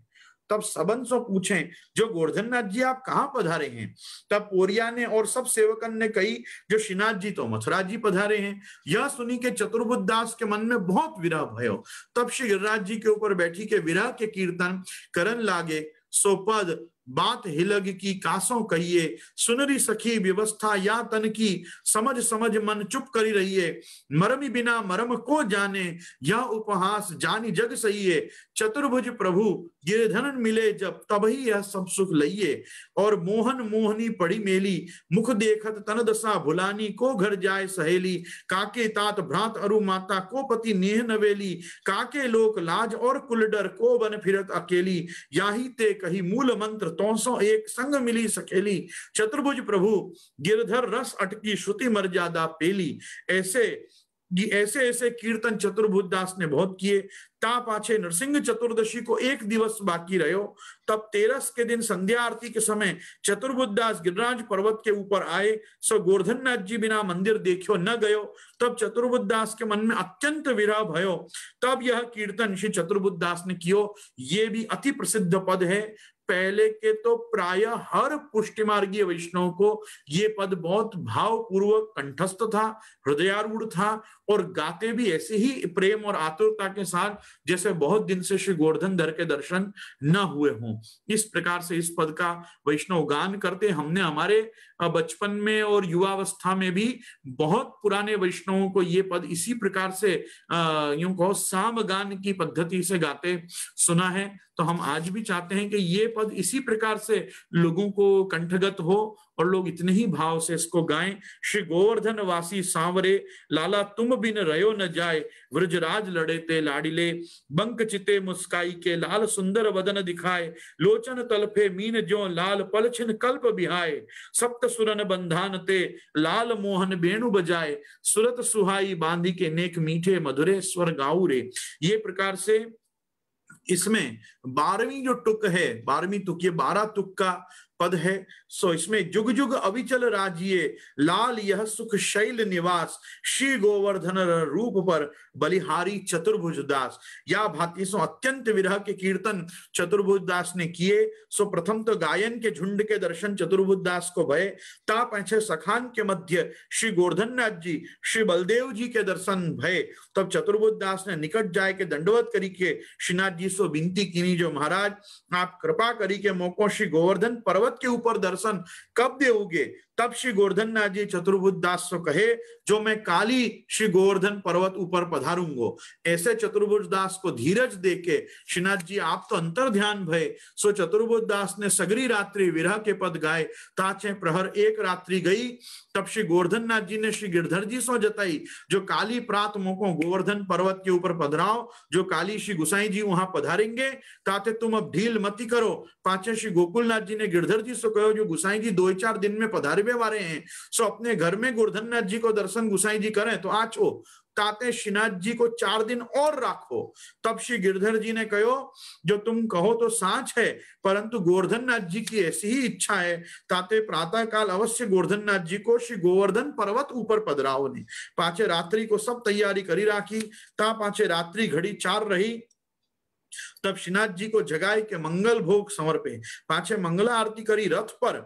तब सबन सो पूछे जो गोवर्धन नाथ जी आप कहाँ पधारे हैं तब पोरिया ने और सब सेवकन ने कही जो श्रीनाथ जी तो मथुरा जी पधारे हैं यह सुनी के चतुर्बुद्ध दास के मन में बहुत विरह भयो तब श्री गिरिराज जी के ऊपर बैठी के विरह के कीर्तन करन लागे सो पद बात हिलग की कासों कहिए सुनरी सखी व्यवस्था या तन की समझ समझ मन चुप करी रहिए मरमी बिना मरम को जाने यह उपहास जानी जग है चतुर्भुज प्रभु गिरधन मिले जब तब ही यह सब सुख लइये और मोहन मोहनी पड़ी मेली मुख देखत तन दशा भुलानी को घर जाए सहेली काके तात भ्रात अरु माता को पति नेह नवेली काके लोक लाज और कुलडर को बन फिरत अकेली याही ते कही मूल मंत्र तोसो एक संग मिली सकेली चतुर्भुज प्रभु गिरधर रस अटकी श्रुति मर्यादा पेली ऐसे ऐसे ऐसे कीर्तन चतुर्भुज दास ने बहुत किए ता पाछे नरसिंह चतुर्दशी को एक दिवस बाकी रहो तब तेरस के दिन संध्या आरती के समय चतुर्भुज दास गिरिराज पर्वत के ऊपर आए सो गोवर्धन नाथ जी बिना मंदिर देखो न गयो तब चतुर्भुज दास के मन में अत्यंत विरह भयो तब यह कीर्तन श्री चतुर्भुज दास ने कियो ये भी अति प्रसिद्ध पद है पहले के तो प्राय हर पुष्टिमार्गीय वैष्णव को ये पद बहुत भावपूर्वक कंठस्थ था हृदयारूढ़ था और गाते भी ऐसे ही प्रेम और आतुरता के साथ जैसे बहुत दिन से श्री गोवर्धन धर के दर्शन न हुए हों इस प्रकार से इस पद का वैष्णव गान करते हमने हमारे हाँ, बचपन में और युवावस्था में भी बहुत पुराने वैष्णवों को ये पद इसी प्रकार से यूं कहो साम गान की पद्धति से गाते सुना है तो हम आज भी चाहते हैं कि ये पद इसी प्रकार से लोगों को कंठगत हो और लोग इतने ही भाव से इसको गाएं श्री गोवर्धन वासी सांवरे लाला तुम बिन रहो न जाए व्रजराज लड़े ते लाडिले बंक चिते मुस्काई के लाल सुंदर वदन दिखाए लोचन तलफे मीन जो लाल पलछिन कल्प बिहाय सप्त सुरन बंधान ते लाल मोहन बेणु बजाए सुरत सुहाई बांधी के नेक मीठे मधुरे स्वर गाऊ रे ये प्रकार से इसमें बारहवीं जो टुक है बारहवीं तुक ये बारह तुक का पद है सो इसमें जुग जुग अविचल राजिए लाल यह सुख शैल निवास श्री गोवर्धन रूप पर बलिहारी चतुर्भुज दास या भाती सो अत्यंत विरह के कीर्तन चतुर्भुज दास ने किए सो प्रथम तो गायन के झुंड के दर्शन चतुर्भुज दास को भय ता पैसे सखान के मध्य श्री गोवर्धन नाथ जी श्री बलदेव जी के दर्शन भय तब चतुर्भुज दास ने निकट जाए के दंडवत करी के श्रीनाथ जी सो विनती की जो महाराज आप कृपा करी के मौको श्री गोवर्धन पर्वत भगवत के ऊपर दर्शन कब दोगे तब श्री नाथ जी चतुर्भुज दास को कहे जो मैं काली श्री गोवर्धन पर्वत ऊपर पधारूंगो ऐसे चतुर्भुज दास को धीरज देके श्रीनाथ जी आप तो अंतर ध्यान भय सो चतुर्भुज दास ने सगरी रात्रि विरह के पद गाए ताचे प्रहर एक रात्रि गई तब श्री नाथ जी ने श्री गिरधर जी सो जताई जो काली प्रात मोको गोवर्धन पर्वत के ऊपर पधराओ जो काली श्री गुसाई जी वहां पधारेंगे ताते तुम अब ढील मती करो पाचे श्री गोकुलनाथ जी ने गिरधर जी सो कहो जो गुसाई जी दो चार दिन में पधारे गरबे वाले हैं सो अपने घर में गुरुधरनाथ जी को दर्शन गुसाई जी करें तो आचो ताते श्रीनाथ जी को चार दिन और राखो तब श्री गिरधर जी ने कहो जो तुम कहो तो साच है परंतु गोवर्धननाथ जी की ऐसी ही इच्छा है ताते प्रातः काल अवश्य गोवर्धननाथ जी को श्री गोवर्धन पर्वत ऊपर पधराओ ने पाचे रात्रि को सब तैयारी करी राखी ता पाचे रात्रि घड़ी चार रही तब श्रीनाथ जी को जगाए के मंगल भोग समर्पे पाछे मंगला आरती करी रथ पर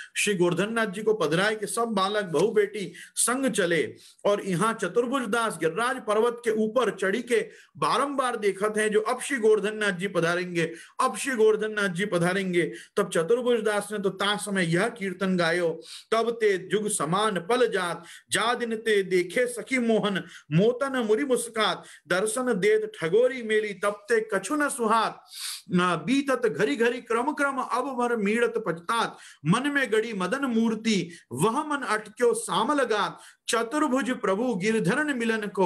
श्री गोवर्धन नाथ जी को पधराए कि सब बालक बहु बेटी संग चले और यहाँ चतुर्भुज दास गिरिराज पर्वत के ऊपर चढ़ी के बारंबार देखत हैं जो अब श्री गोवर्धन नाथ जी पधारेंगे अब श्री गोवर्धन नाथ जी पधारेंगे तब चतुर्भुज दास ने तो ता समय यह कीर्तन गायो तब ते जुग समान पल जात जा दिन ते देखे सखी मोहन मोतन मुरी मुस्कात दर्शन देत ठगोरी मेली तब ते कछु न सुहात बीतत घरी घरी क्रम क्रम अब मर मीड़त पचतात मन में गढ़ी मदन मूर्ति वह मन अटक्यो सामलगात चतुर्भुज प्रभु गिरधरन मिलन को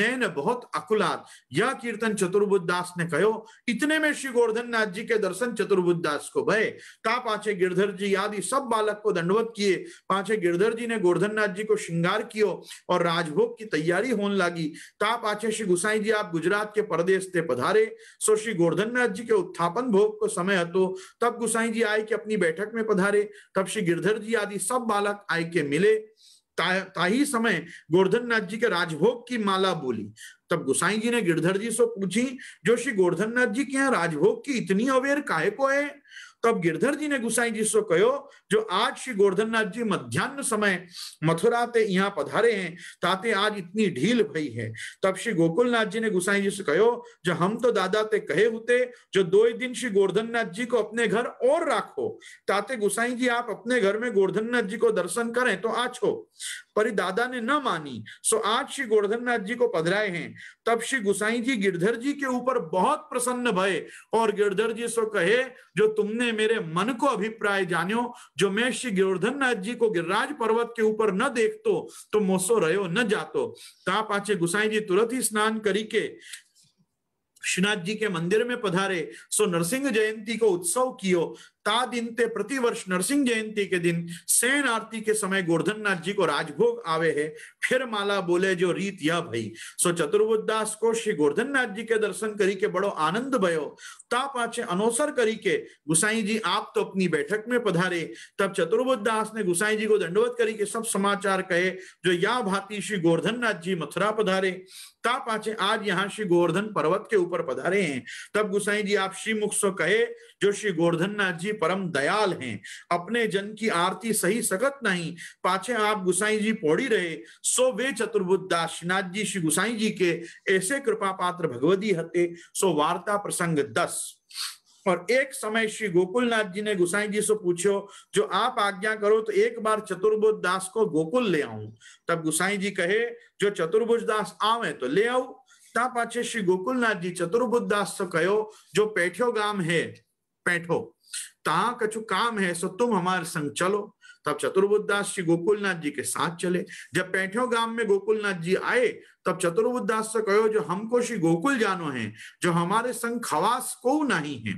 नैन बहुत अकुलात यह कीर्तन चतुर्भुज दास ने कहो इतने में श्री गोवर्धन नाथ जी के दर्शन चतुर्भुज दास को भय का पाचे गिरधर जी आदि सब बालक को दंडवत किए पाचे गिरधर जी ने गोवर्धन नाथ जी को श्रृंगार कियो और राजभोग की तैयारी होने लगी का पाचे श्री गुसाई जी आप गुजरात के परदेश से पधारे सो श्री गोवर्धन नाथ जी के उत्थापन भोग को समय हतो तब गुसाई जी आए के अपनी बैठक में पधारे तब श्री गिरधर जी आदि सब बालक आए के मिले ताही समय गोवर्धन नाथ जी के राजभोग की माला बोली तब गोसाई जी ने गिरधर जी से पूछी जो श्री गोवर्धन नाथ जी के यहाँ राजभोग की इतनी अवेयर काहे को है તબ ગિરધરજીને ગુસાઈ જી સો કયો જો આજ શ્રી गोवर्धननाथ जी मध्यान्ह समय मथुरा ते यहाँ पधारे हैं ताते आज इतनी ढील भई है तब श्री गोकुलनाथ जी ने गुसाई जी से कहो जो हम तो दादा ते कहे होते जो दो दिन श्री गोवर्धननाथ जी को अपने घर और राखो ताते गुसाई जी आप अपने घर में नाथ जी को दर्शन करें तो आछो पर दादा ने न मानी सो आज श्री नाथ जी को पधराए हैं तब श्री गुसाई जी गिरधर जी के ऊपर बहुत प्रसन्न भय और गिरधर जी सो कहे जो तुमने मेरे मन को अभिप्राय जान्यो जो मैं श्री गोवर्धन नाथ जी को गिरिराज पर्वत के ऊपर न देखतो तो मोसो रहो न जातो ता पाचे गुसाई जी तुरंत ही स्नान करी के श्रीनाथ जी के मंदिर में पधारे सो नरसिंह जयंती को उत्सव कियो प्रति वर्ष नरसिंह जयंती के दिन सैन आरती के समय गोवर्धन नाथ जी को राजभोग आवे है फिर माला बोले जो रीत यह भई सो चतुर्बुद्ध को श्री गोवर्धन नाथ जी के दर्शन करी के बड़ो आनंद भयो ता पाचे अनोसर करी के गुसाई जी आप तो अपनी बैठक में पधारे तब चतुर्बुदास ने गुसाई जी को दंडवत करी के सब समाचार कहे जो या भाती श्री गोवर्धन नाथ जी मथुरा पधारे ता पाचे आज यहाँ श्री गोवर्धन पर्वत के ऊपर पधारे हैं तब गुसाई जी आप श्री मुख सो कहे जो श्री गोवर्धन नाथ जी परम दयाल हैं अपने जन की आरती सही सकत नहीं पाछे आप गुसाई जी पौड़ी रहे सो वे चतुर्बुद्धा दासनाथ जी श्री गुसाई जी के ऐसे कृपा पात्र भगवती हते सो वार्ता प्रसंग दस और एक समय श्री गोकुलनाथ जी ने गुसाई जी से पूछो जो आप आज्ञा करो तो एक बार चतुर्भुज दास को गोकुल ले आऊं तब गुसाई जी कहे जो चतुर्भुज दास आवे तो ले आऊ ता पाछे श्री गोकुलनाथ जी चतुर्भुज दास से कहो जो पेठ्यो गाम है बैठो ता कछु काम है सो तुम हमारे संग चलो तब चतुर्बुद्धास जी गोकुलनाथ जी के साथ चले जब पैठो गांव में गोकुलनाथ जी आए तब चतुर्बुद्धास से कहो जो हमको श्री गोकुल जानो है जो हमारे संग खवास को नहीं है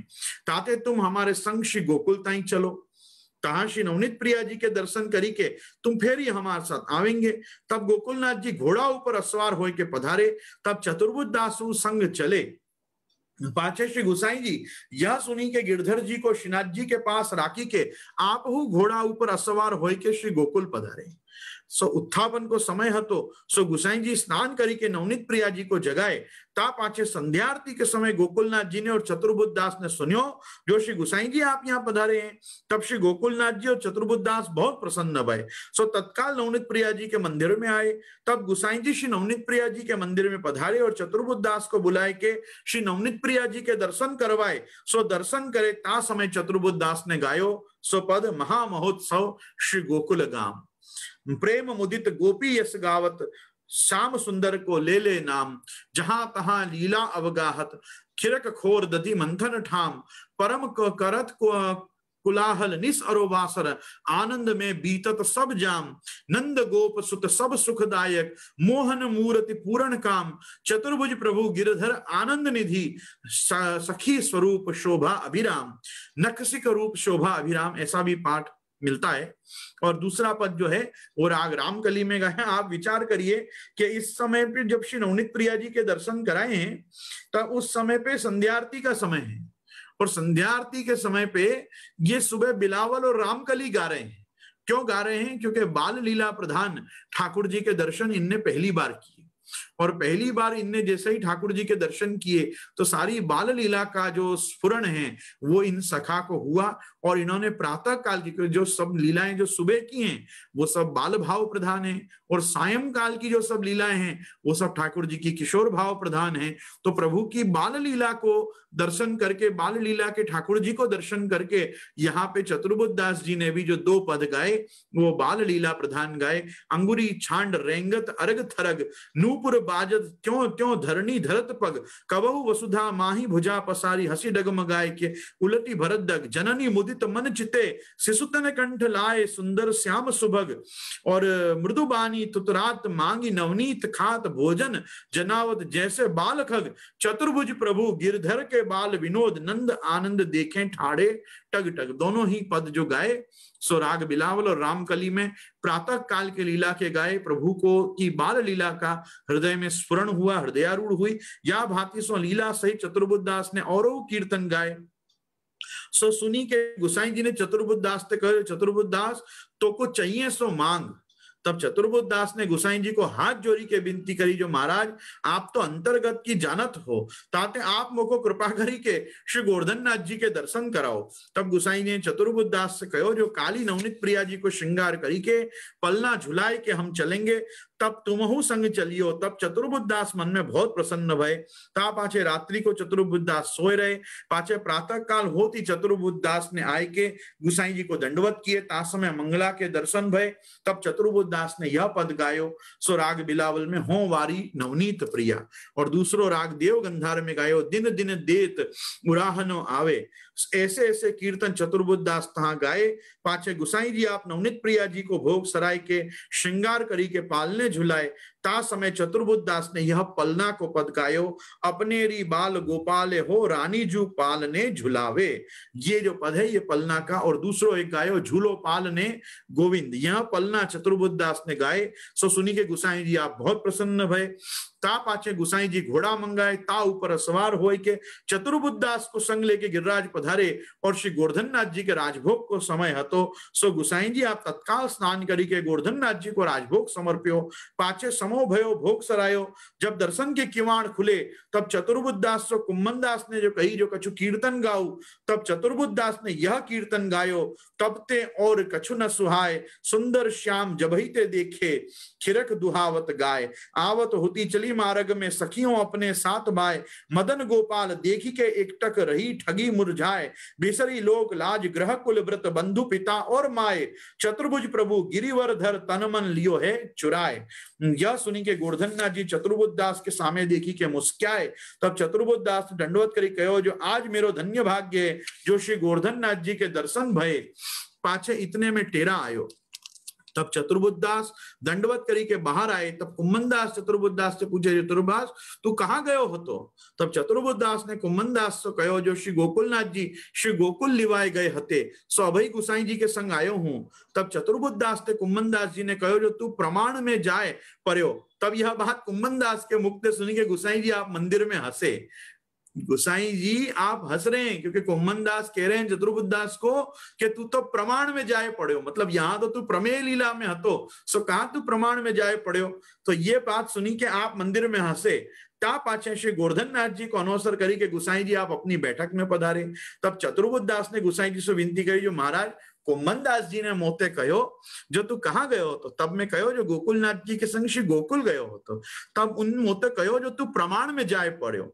ताते तुम हमारे संग श्री गोकुल ताई चलो कहा श्री नवनीत प्रिया जी के दर्शन करी के तुम फिर ही हमारे साथ आवेंगे तब गोकुलनाथ जी घोड़ा ऊपर असवार होके पधारे तब चतुर्बुद्धासु संग चले पाचे श्री गुसाई जी यह सुनी के गिरधर जी को श्रीनाथ जी के पास राखी के आप घोड़ा ऊपर असवार हो के श्री गोकुल पधारे उत्थापन को हतो सो गुसाई जी स्नान करी के नवनीत प्रिया जी को जगाए ता पाचे संध्या आरती के समय गोकुलनाथ जी ने और चतुर्बुद्ध दास ने सुनियो जो श्री गुसाई जी आप यहाँ पधारे हैं तब श्री गोकुलनाथ जी और चतुर्बुद्ध दास बहुत प्रसन्न भाई सो तत्काल नवनीत प्रिया जी के मंदिर में आए तब गुसाई जी श्री नवनीत प्रिया जी के मंदिर में पधारे और चतुर्बुद्ध दास को बुलाए के श्री नवनीत प्रिया जी के दर्शन करवाए सो दर्शन करे ता समय चतुर्बुद्ध दास ने गायो सो पद महामहोत्सव श्री गोकुल गांव प्रेम मुदित गोपी यश गावत श्याम सुंदर को ले ले नाम जहां तहां लीला अवगाहत खिरक खोर दधि मंथन ठाम परम करत को कुलाहल निस अरोवासर आनंद में बीतत सब जाम नंद गोप सुत सब सुखदायक मोहन मूर्ति पूरण काम चतुर्भुज प्रभु गिरधर आनंद निधि सखी स्वरूप शोभा अभिराम नखसिक रूप शोभा अभिराम ऐसा भी पाठ मिलता है और दूसरा पद जो है वो राग रामकली में गए आप विचार करिए कि इस समय पे जब श्री नवनीत प्रिया जी के दर्शन कराए हैं तब तो उस समय पे संध्यारती का समय है और संध्यारती के समय पे ये सुबह बिलावल और रामकली गा रहे हैं क्यों गा रहे हैं क्योंकि बाल लीला प्रधान ठाकुर जी के दर्शन इनने पहली बार किए और पहली बार इनने जैसे ही ठाकुर जी के दर्शन किए तो सारी बाल लीला का जो स्फुरन है वो इन सखा को हुआ और इन्होंने प्रातः काल की जो सब लीलाएं जो सुबह की हैं वो सब बाल भाव प्रधान है और सायं काल की जो सब लीलाएं हैं वो सब ठाकुर जी की किशोर भाव प्रधान है तो प्रभु की बाल लीला को दर्शन करके बाल लीला के ठाकुर जी को दर्शन करके यहाँ पे चतुर्बुद्ध दास जी ने भी जो दो पद गाए वो बाल लीला प्रधान गाए अंगुरी छांड रेंगत अर्घ थरग नूपुर बाजत क्यों क्यों धरनी धरत पग कबहु वसुधा माही भुजा पसारी हसी डगमगाए के उलटी भरत दग जननी मुदित मन चिते शिशुतन कंठ लाए सुंदर श्याम सुभग और मृदु बानी तुतरात मांगी नवनीत खात भोजन जनावत जैसे बाल खग चतुर्भुज प्रभु गिरधर के बाल विनोद नंद आनंद देखें ठाड़े टग टग दोनों ही पद जो गाए स्वराग बिलावल और रामकली में प्रातः काल के लीला के गाय प्रभु को की बाल लीला का हृदय में स्फुरण हुआ हृदयारूढ़ हुई या भाती सो लीला सहित चतुर्बुद्ध दास ने और कीर्तन गाए सो सुनी के गुसाई जी ने चतुर्बुद्ध दास से कहे चतुर्बुद्ध दास तो को चाहिए सो मांग तब चतुर्भुत दास ने गुसाई जी को हाथ जोड़ी के विनती करी जो महाराज आप तो अंतर्गत की जानत हो ताते आप मुझको कृपा करी के श्री गोवर्धन नाथ जी के दर्शन कराओ तब गुसाई ने चतुर्भुत दास से कहो जो काली नवनीत प्रिया जी को श्रृंगार करी के पलना झुलाए के हम चलेंगे तब तुमहु संग चलियो तब चतुर्बुद्धास मन में बहुत प्रसन्न भय ता पाछे रात्रि को चतुर्बुद्धास सोए रहे पाछे प्रातः काल होती चतुर्बुद्धास ने आय के गुसाई जी को दंडवत किए ता समय मंगला के दर्शन भय तब चतुर्बुद्धास ने यह पद गायो सो राग बिलावल में हो वारी नवनीत प्रिया और दूसरो राग देव गंधार में गायो दिन दिन देत उराहनो आवे ऐसे ऐसे कीर्तन चतुर्बुद्ध दास तहाँ गाए पाछे गुसाई जी आप नवनीत प्रिया जी को भोग सराय के श्रृंगार करी के पालने झुलाए ता समय चतुर्बुद्ध दास ने यह पलना को पद गायो अपने री बाल गोपाल हो रानी जू पाल ने झुलावे ये जो पद है ये पलना का और दूसरो एक गायो झूलो पाल ने गोविंद यह पलना चतुर्बुद्ध दास ने गाए सो सुनी के गुसाई जी आप बहुत प्रसन्न भय તા પાછે ગુસાઈજી ઘોડા મંગાય તા ઉપર સવાર હોય के चतुर्बुद्धास को संग लेके गिरिराज पधारे और श्री गोवर्धननाथ जी के राजभोग को समय हतो सो गुसाई जी आप तत्काल स्नान करी के गोवर्धननाथ जी को राजभोग समर्पियो पाचे समो भयो भोग सरायो जब दर्शन के किवाण खुले तब चतुर्बुद्धास दास सो कुम्बन ने जो कही जो कछु कीर्तन गाऊ तब चतुर्बुद्धास ने यह कीर्तन गायो तब ते और कछु न सुहाय सुंदर श्याम ते देखे खिरक दुहावत गाय आवत होती चली मार्ग में सखियों अपने साथ भाए मदन गोपाल देखी के एकटक रही ठगी मुरझाए बिसरी लोक लाज ग्रह कुल व्रत बंधु पिता और माए चतुर्भुज प्रभु गिरिवर धर तन मन लियो है चुराए यह सुनी के गोर्धन्ना जी चतुर्भुज दास के सामने देखी के मुस्क्याए तब चतुर्भुज दास दंडवत करी कहो जो आज मेरो धन्य भाग्य है जो श्री गोर्धन नाथ जी के दर्शन भय पाछे इतने में टेरा आयो तब चतुर्बुद्धास दंडवत करी के बाहर आए तब कुम्भन दास चतुर्बुद्ध से पूछे चतुर्भास तू कहाँ गयो हो तो तब चतुर्बुद्धास ने कुम्भन दास से कहो जो श्री गोकुलनाथ जी श्री गोकुल लिवाए गए हते सो अभय गुसाई जी के संग आयो हूँ तब चतुर्बुद्धास से ने दास जी ने कहो जो तू प्रमाण में जाए पर्यो तब यह बात कुम्भन दास के मुख सुनी के गुसाई जी आप मंदिर में हंसे गोसाई जी आप हंस रहे हैं क्योंकि कोहमन दास कह रहे हैं चतुर्बुद्ध दास को कि तू तो प्रमाण में जाए पड़े मतलब यहां तो तू प्रमेय लीला में हतो सो कहा तू प्रमाण में जाए पड़े तो ये बात सुनी कि आप मंदिर में हंसे ता पाचे श्री नाथ जी को अनवसर करी कि गुसाई जी आप अपनी बैठक में पधारे तब चतुर्बुद्ध दास ने गुसाई जी से विनती करी जो महाराज मंदास जी ने मोते कहो जो तू कहाँ गयो तो तब मैं कहो जो गोकुलनाथ जी के संग श्री गोकुल गयो हो तो तब उन मोते कहो जो तू प्रमाण में जाए पड़ो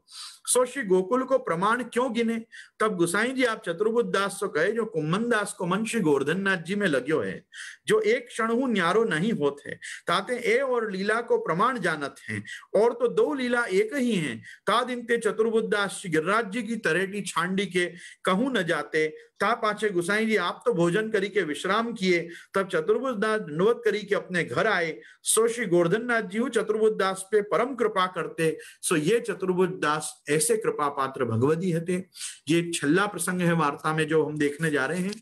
सो श्री गोकुल को प्रमाण क्यों गिने तब गुसाई जी आप चतुर्बुद्ध तो दास को कहे जो कुम्मन दास को मंशी गोवर्धन नाथ जी में लग्यो है जो एक क्षण हूं न्यारो नहीं होते ताते ए और लीला को प्रमाण जानत हैं और तो दो लीला एक ही हैं दिन इनते चतुर्बुद्ध दास गिरिराज जी की तरेटी छांडी के कहूं न जाते ता पाचे गुसाई जी आप तो भोजन करी के विश्राम किए तब चतुर्भुज दास नुवत करी के अपने घर आए सो श्री गोवर्धन नाथ जी चतुर्भुज दास पे परम कृपा करते सो ये चतुर्भुज दास ऐसे कृपा पात्र भगवती हते ये छल्ला प्रसंग है वार्ता में जो हम देखने जा रहे हैं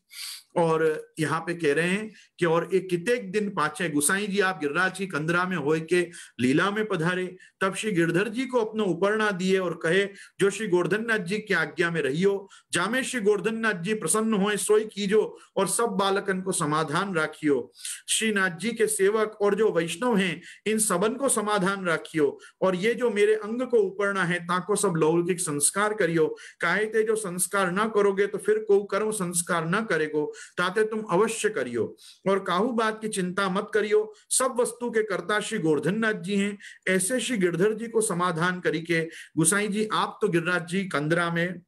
और यहाँ पे कह रहे हैं कि और ये कितेक दिन पाचे गुसाई जी आप गिरिराज की कंदरा में हो के लीला में पधारे तब श्री गिरधर जी को अपना उपरणा दिए और कहे जो श्री गोवर्धन नाथ जी की आज्ञा में रहियो जामे श्री गोवर्धन नाथ जी प्रसन्न हो सोई कीजो और सब बालकन को समाधान राखियो श्री नाथ जी के सेवक और जो वैष्णव हैं इन सबन को समाधान राखियो और ये जो मेरे अंग को उपरणा है ताको सब लौकिक संस्कार करियो काहे ते जो संस्कार ना करोगे तो फिर को कर्म संस्कार ना करेगो ताते तुम अवश्य करियो और काहू बात की चिंता मत करियो सब वस्तु के कर्ता श्री गोवर्धन नाथ जी हैं ऐसे श्री गिरधर जी को समाधान करी के गुसाई जी आप तो गिरिराज जी कंदरा में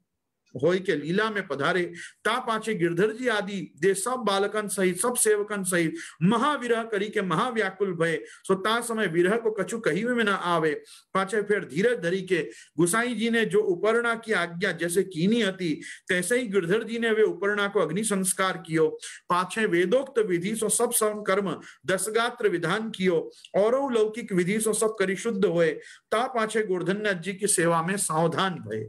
होय के लीला में पधारे ता पाचे गिरधर जी आदि दे सब बालकन सहित सब सेवकन सहित महाविरह करी के महाव्याकुल भय सो ता समय विरह को कछु कही में ना आवे पाचे फिर धीरे धरी के गुसाई जी ने जो उपरणा की आज्ञा जैसे कीनी हती तैसे ही गिरधर जी ने वे उपरणा को अग्नि संस्कार कियो पाचे वेदोक्त विधि सो सब सम कर्म दसगात्र विधान कियो और लौकिक विधि सो सब करी शुद्ध होए ता पाचे गोवर्धन जी की सेवा में सावधान भय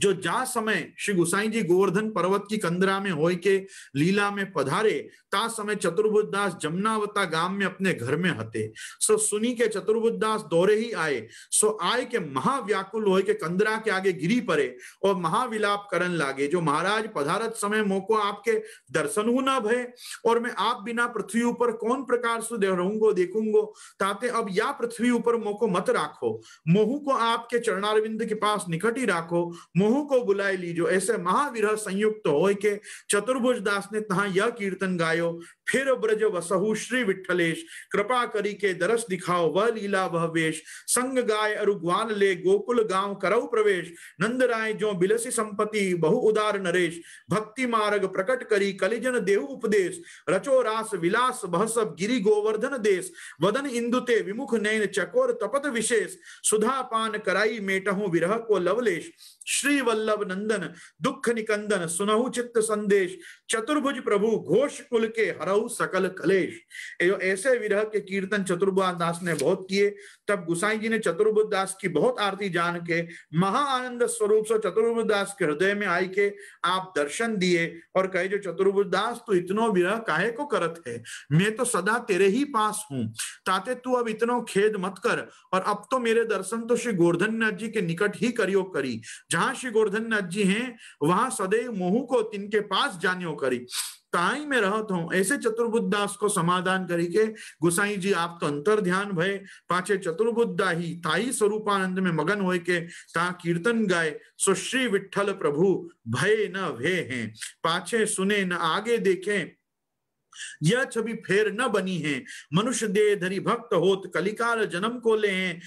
जो जा समय श्री गुसाई जी गोवर्धन पर्वत की कंदरा में हो के लीला में पधारे ता समय चतुर्भुज दास जमुनावता गांव में अपने घर में हते सो सुनी के चतुर्भुज दास दौरे ही आए सो आए के महाव्याकुल हो के कंदरा के आगे गिरी पड़े और महाविलाप करन लागे जो महाराज पधारत समय मोको आपके दर्शन हु न भय और मैं आप बिना पृथ्वी ऊपर कौन प्रकार से रहूंगो देखूंगो ताते अब या पृथ्वी ऊपर मोको मत राखो मोहू को आपके चरणारविंद के पास निकट ही राखो मुह को बुलाई लीजो ऐसे महाविरह संयुक्त तो हो के चतुर्भुज दास ने तहा यह कीर्तन गायो फिर ब्रज वसहु श्री विठलेश कृपा करी के दरस दिखाओ वह लीला वह वेश संग गाय अरुग्वान ले गोकुल गांव करऊ प्रवेश नंद राय जो बिलसी संपत्ति बहु उदार नरेश भक्ति मार्ग प्रकट करी कलिजन देहु उपदेश रचो रास विलास वह सब गिरी गोवर्धन देश वदन इंदुते विमुख नयन चकोर तपत विशेष सुधा पान कराई मेटहु विरह को लवलेश श्री वल्लभ नंदन दुख निकंदन सुनहु चित्त संदेश चतुर्भुज प्रभु घोष कुल के हर हरऊ सकल कलेश ये जो ऐसे विरह के कीर्तन चतुर्भुआन दास ने बहुत किए तब गुसाई जी ने चतुर्भुद दास की बहुत आरती जान के महा आनंद स्वरूप से चतुर्भुद दास के हृदय में आई के आप दर्शन दिए और कहे जो चतुर्भुद दास तू इतनो विरह काहे को करत है मैं तो सदा तेरे ही पास हूँ ताते तू अब इतनो खेद मत कर और अब तो मेरे दर्शन तो श्री गोवर्धन नाथ जी के निकट ही करियो करी जहां श्री गोवर्धन नाथ जी हैं वहां सदैव मोहू को तिनके पास जानियो करी ताई में रहत हो ऐसे दास को समाधान करी के गुसाई जी आप तो अंतर ध्यान भय पाचे चतुर्बुद्धा ही ताई स्वरूपानंद में मगन हो के ता कीर्तन गाए सो श्री विठल प्रभु भय न भय है पाछे सुने न आगे देखें यह छवि फेर न बनी है मनुष्य देह धरी भक्त होत कलिकाल जन्म को ले हैं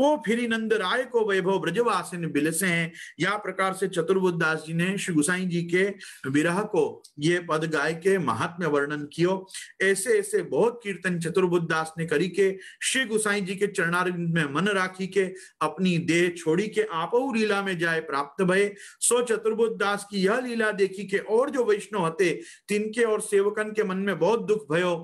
को फिर नंद राय को वैभव ब्रजवासिन बिलसे हैं या प्रकार से चतुर्बुद्ध दास जी ने श्री गुसाई जी के विरह को ये पद गाय के महात्म्य वर्णन कियो ऐसे ऐसे बहुत कीर्तन चतुर्बुद्ध दास ने करी के श्री गुसाई जी के चरणारिंद में मन राखी के अपनी देह छोड़ी के आप लीला में जाए प्राप्त भय सो चतुर्बुद्ध दास की यह लीला देखी के और जो वैष्णव हते तिनके और सेवकन के मन में बहुत दुख भयो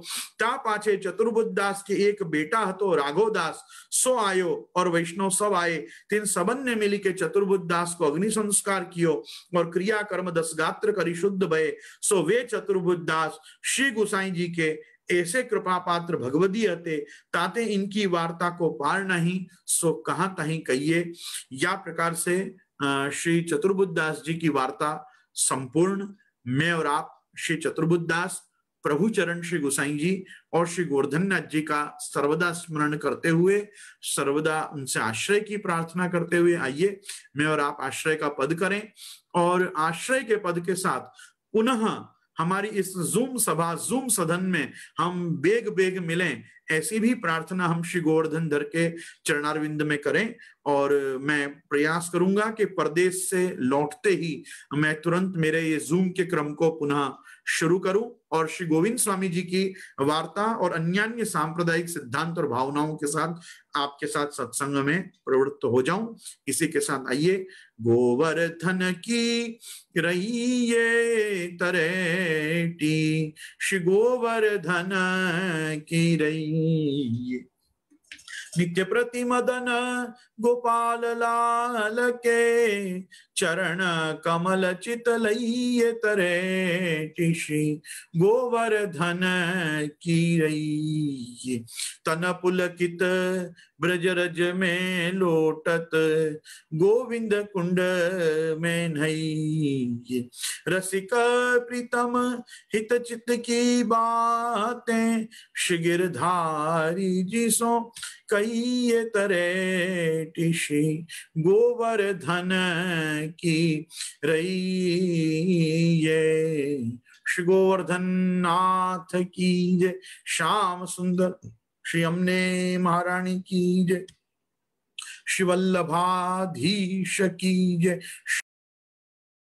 ता पाछे चतुर्बुद्ध दास के एक बेटा हतो राघो दास सो आयो और और वैष्णव सब आए तीन सबन ने मिली के चतुर्भुज दास को अग्नि संस्कार कियो और क्रिया कर्म दस गात्र करी शुद्ध भय सो वे चतुर्भुज दास श्री गुसाई जी के ऐसे कृपा पात्र भगवदी हते ताते इनकी वार्ता को पार नहीं सो कहा कहीं कहिए या प्रकार से श्री चतुर्बुद्ध दास जी की वार्ता संपूर्ण मैं और आप श्री चतुर्बुद्ध दास प्रभु चरण श्री गोसाई जी और श्री गोवर्धन नाथ जी का सर्वदा स्मरण करते हुए सर्वदा उनसे आश्रय की प्रार्थना करते हुए आइए मैं और आप आश्रय का पद करें और आश्रय के पद के साथ पुनः हमारी इस जूम सभा जूम सदन में हम बेग बेग मिले ऐसी भी प्रार्थना हम श्री गोवर्धन धर के चरणारविंद में करें और मैं प्रयास करूंगा कि प्रदेश से लौटते ही मैं तुरंत मेरे ये जूम के क्रम को पुनः शुरू करूं और श्री गोविंद स्वामी जी की वार्ता और अन्य अन्य सांप्रदायिक सिद्धांत और भावनाओं के साथ आपके साथ सत्संग में प्रवृत्त हो जाऊं इसी के साथ आइए गोवर्धन की रही ये तरेटी श्री गोवर्धन की रही नित्य प्रति मदन गोपाल लाल के चरण कमल चितलय तरे चिषि गोवर्धन की तन पुलकित ब्रज रज में लोटत गोविंद कुंड में नई रसिक प्रीतम हित चित की बातें शिगिर शिगिरधारी जिसो कई तरह टिषि गोवर्धन की रही ये श्री गोवर्धन नाथ की जय श्याम सुंदर श्री अमने महारानी की जय शिवल्लभाधीश की जय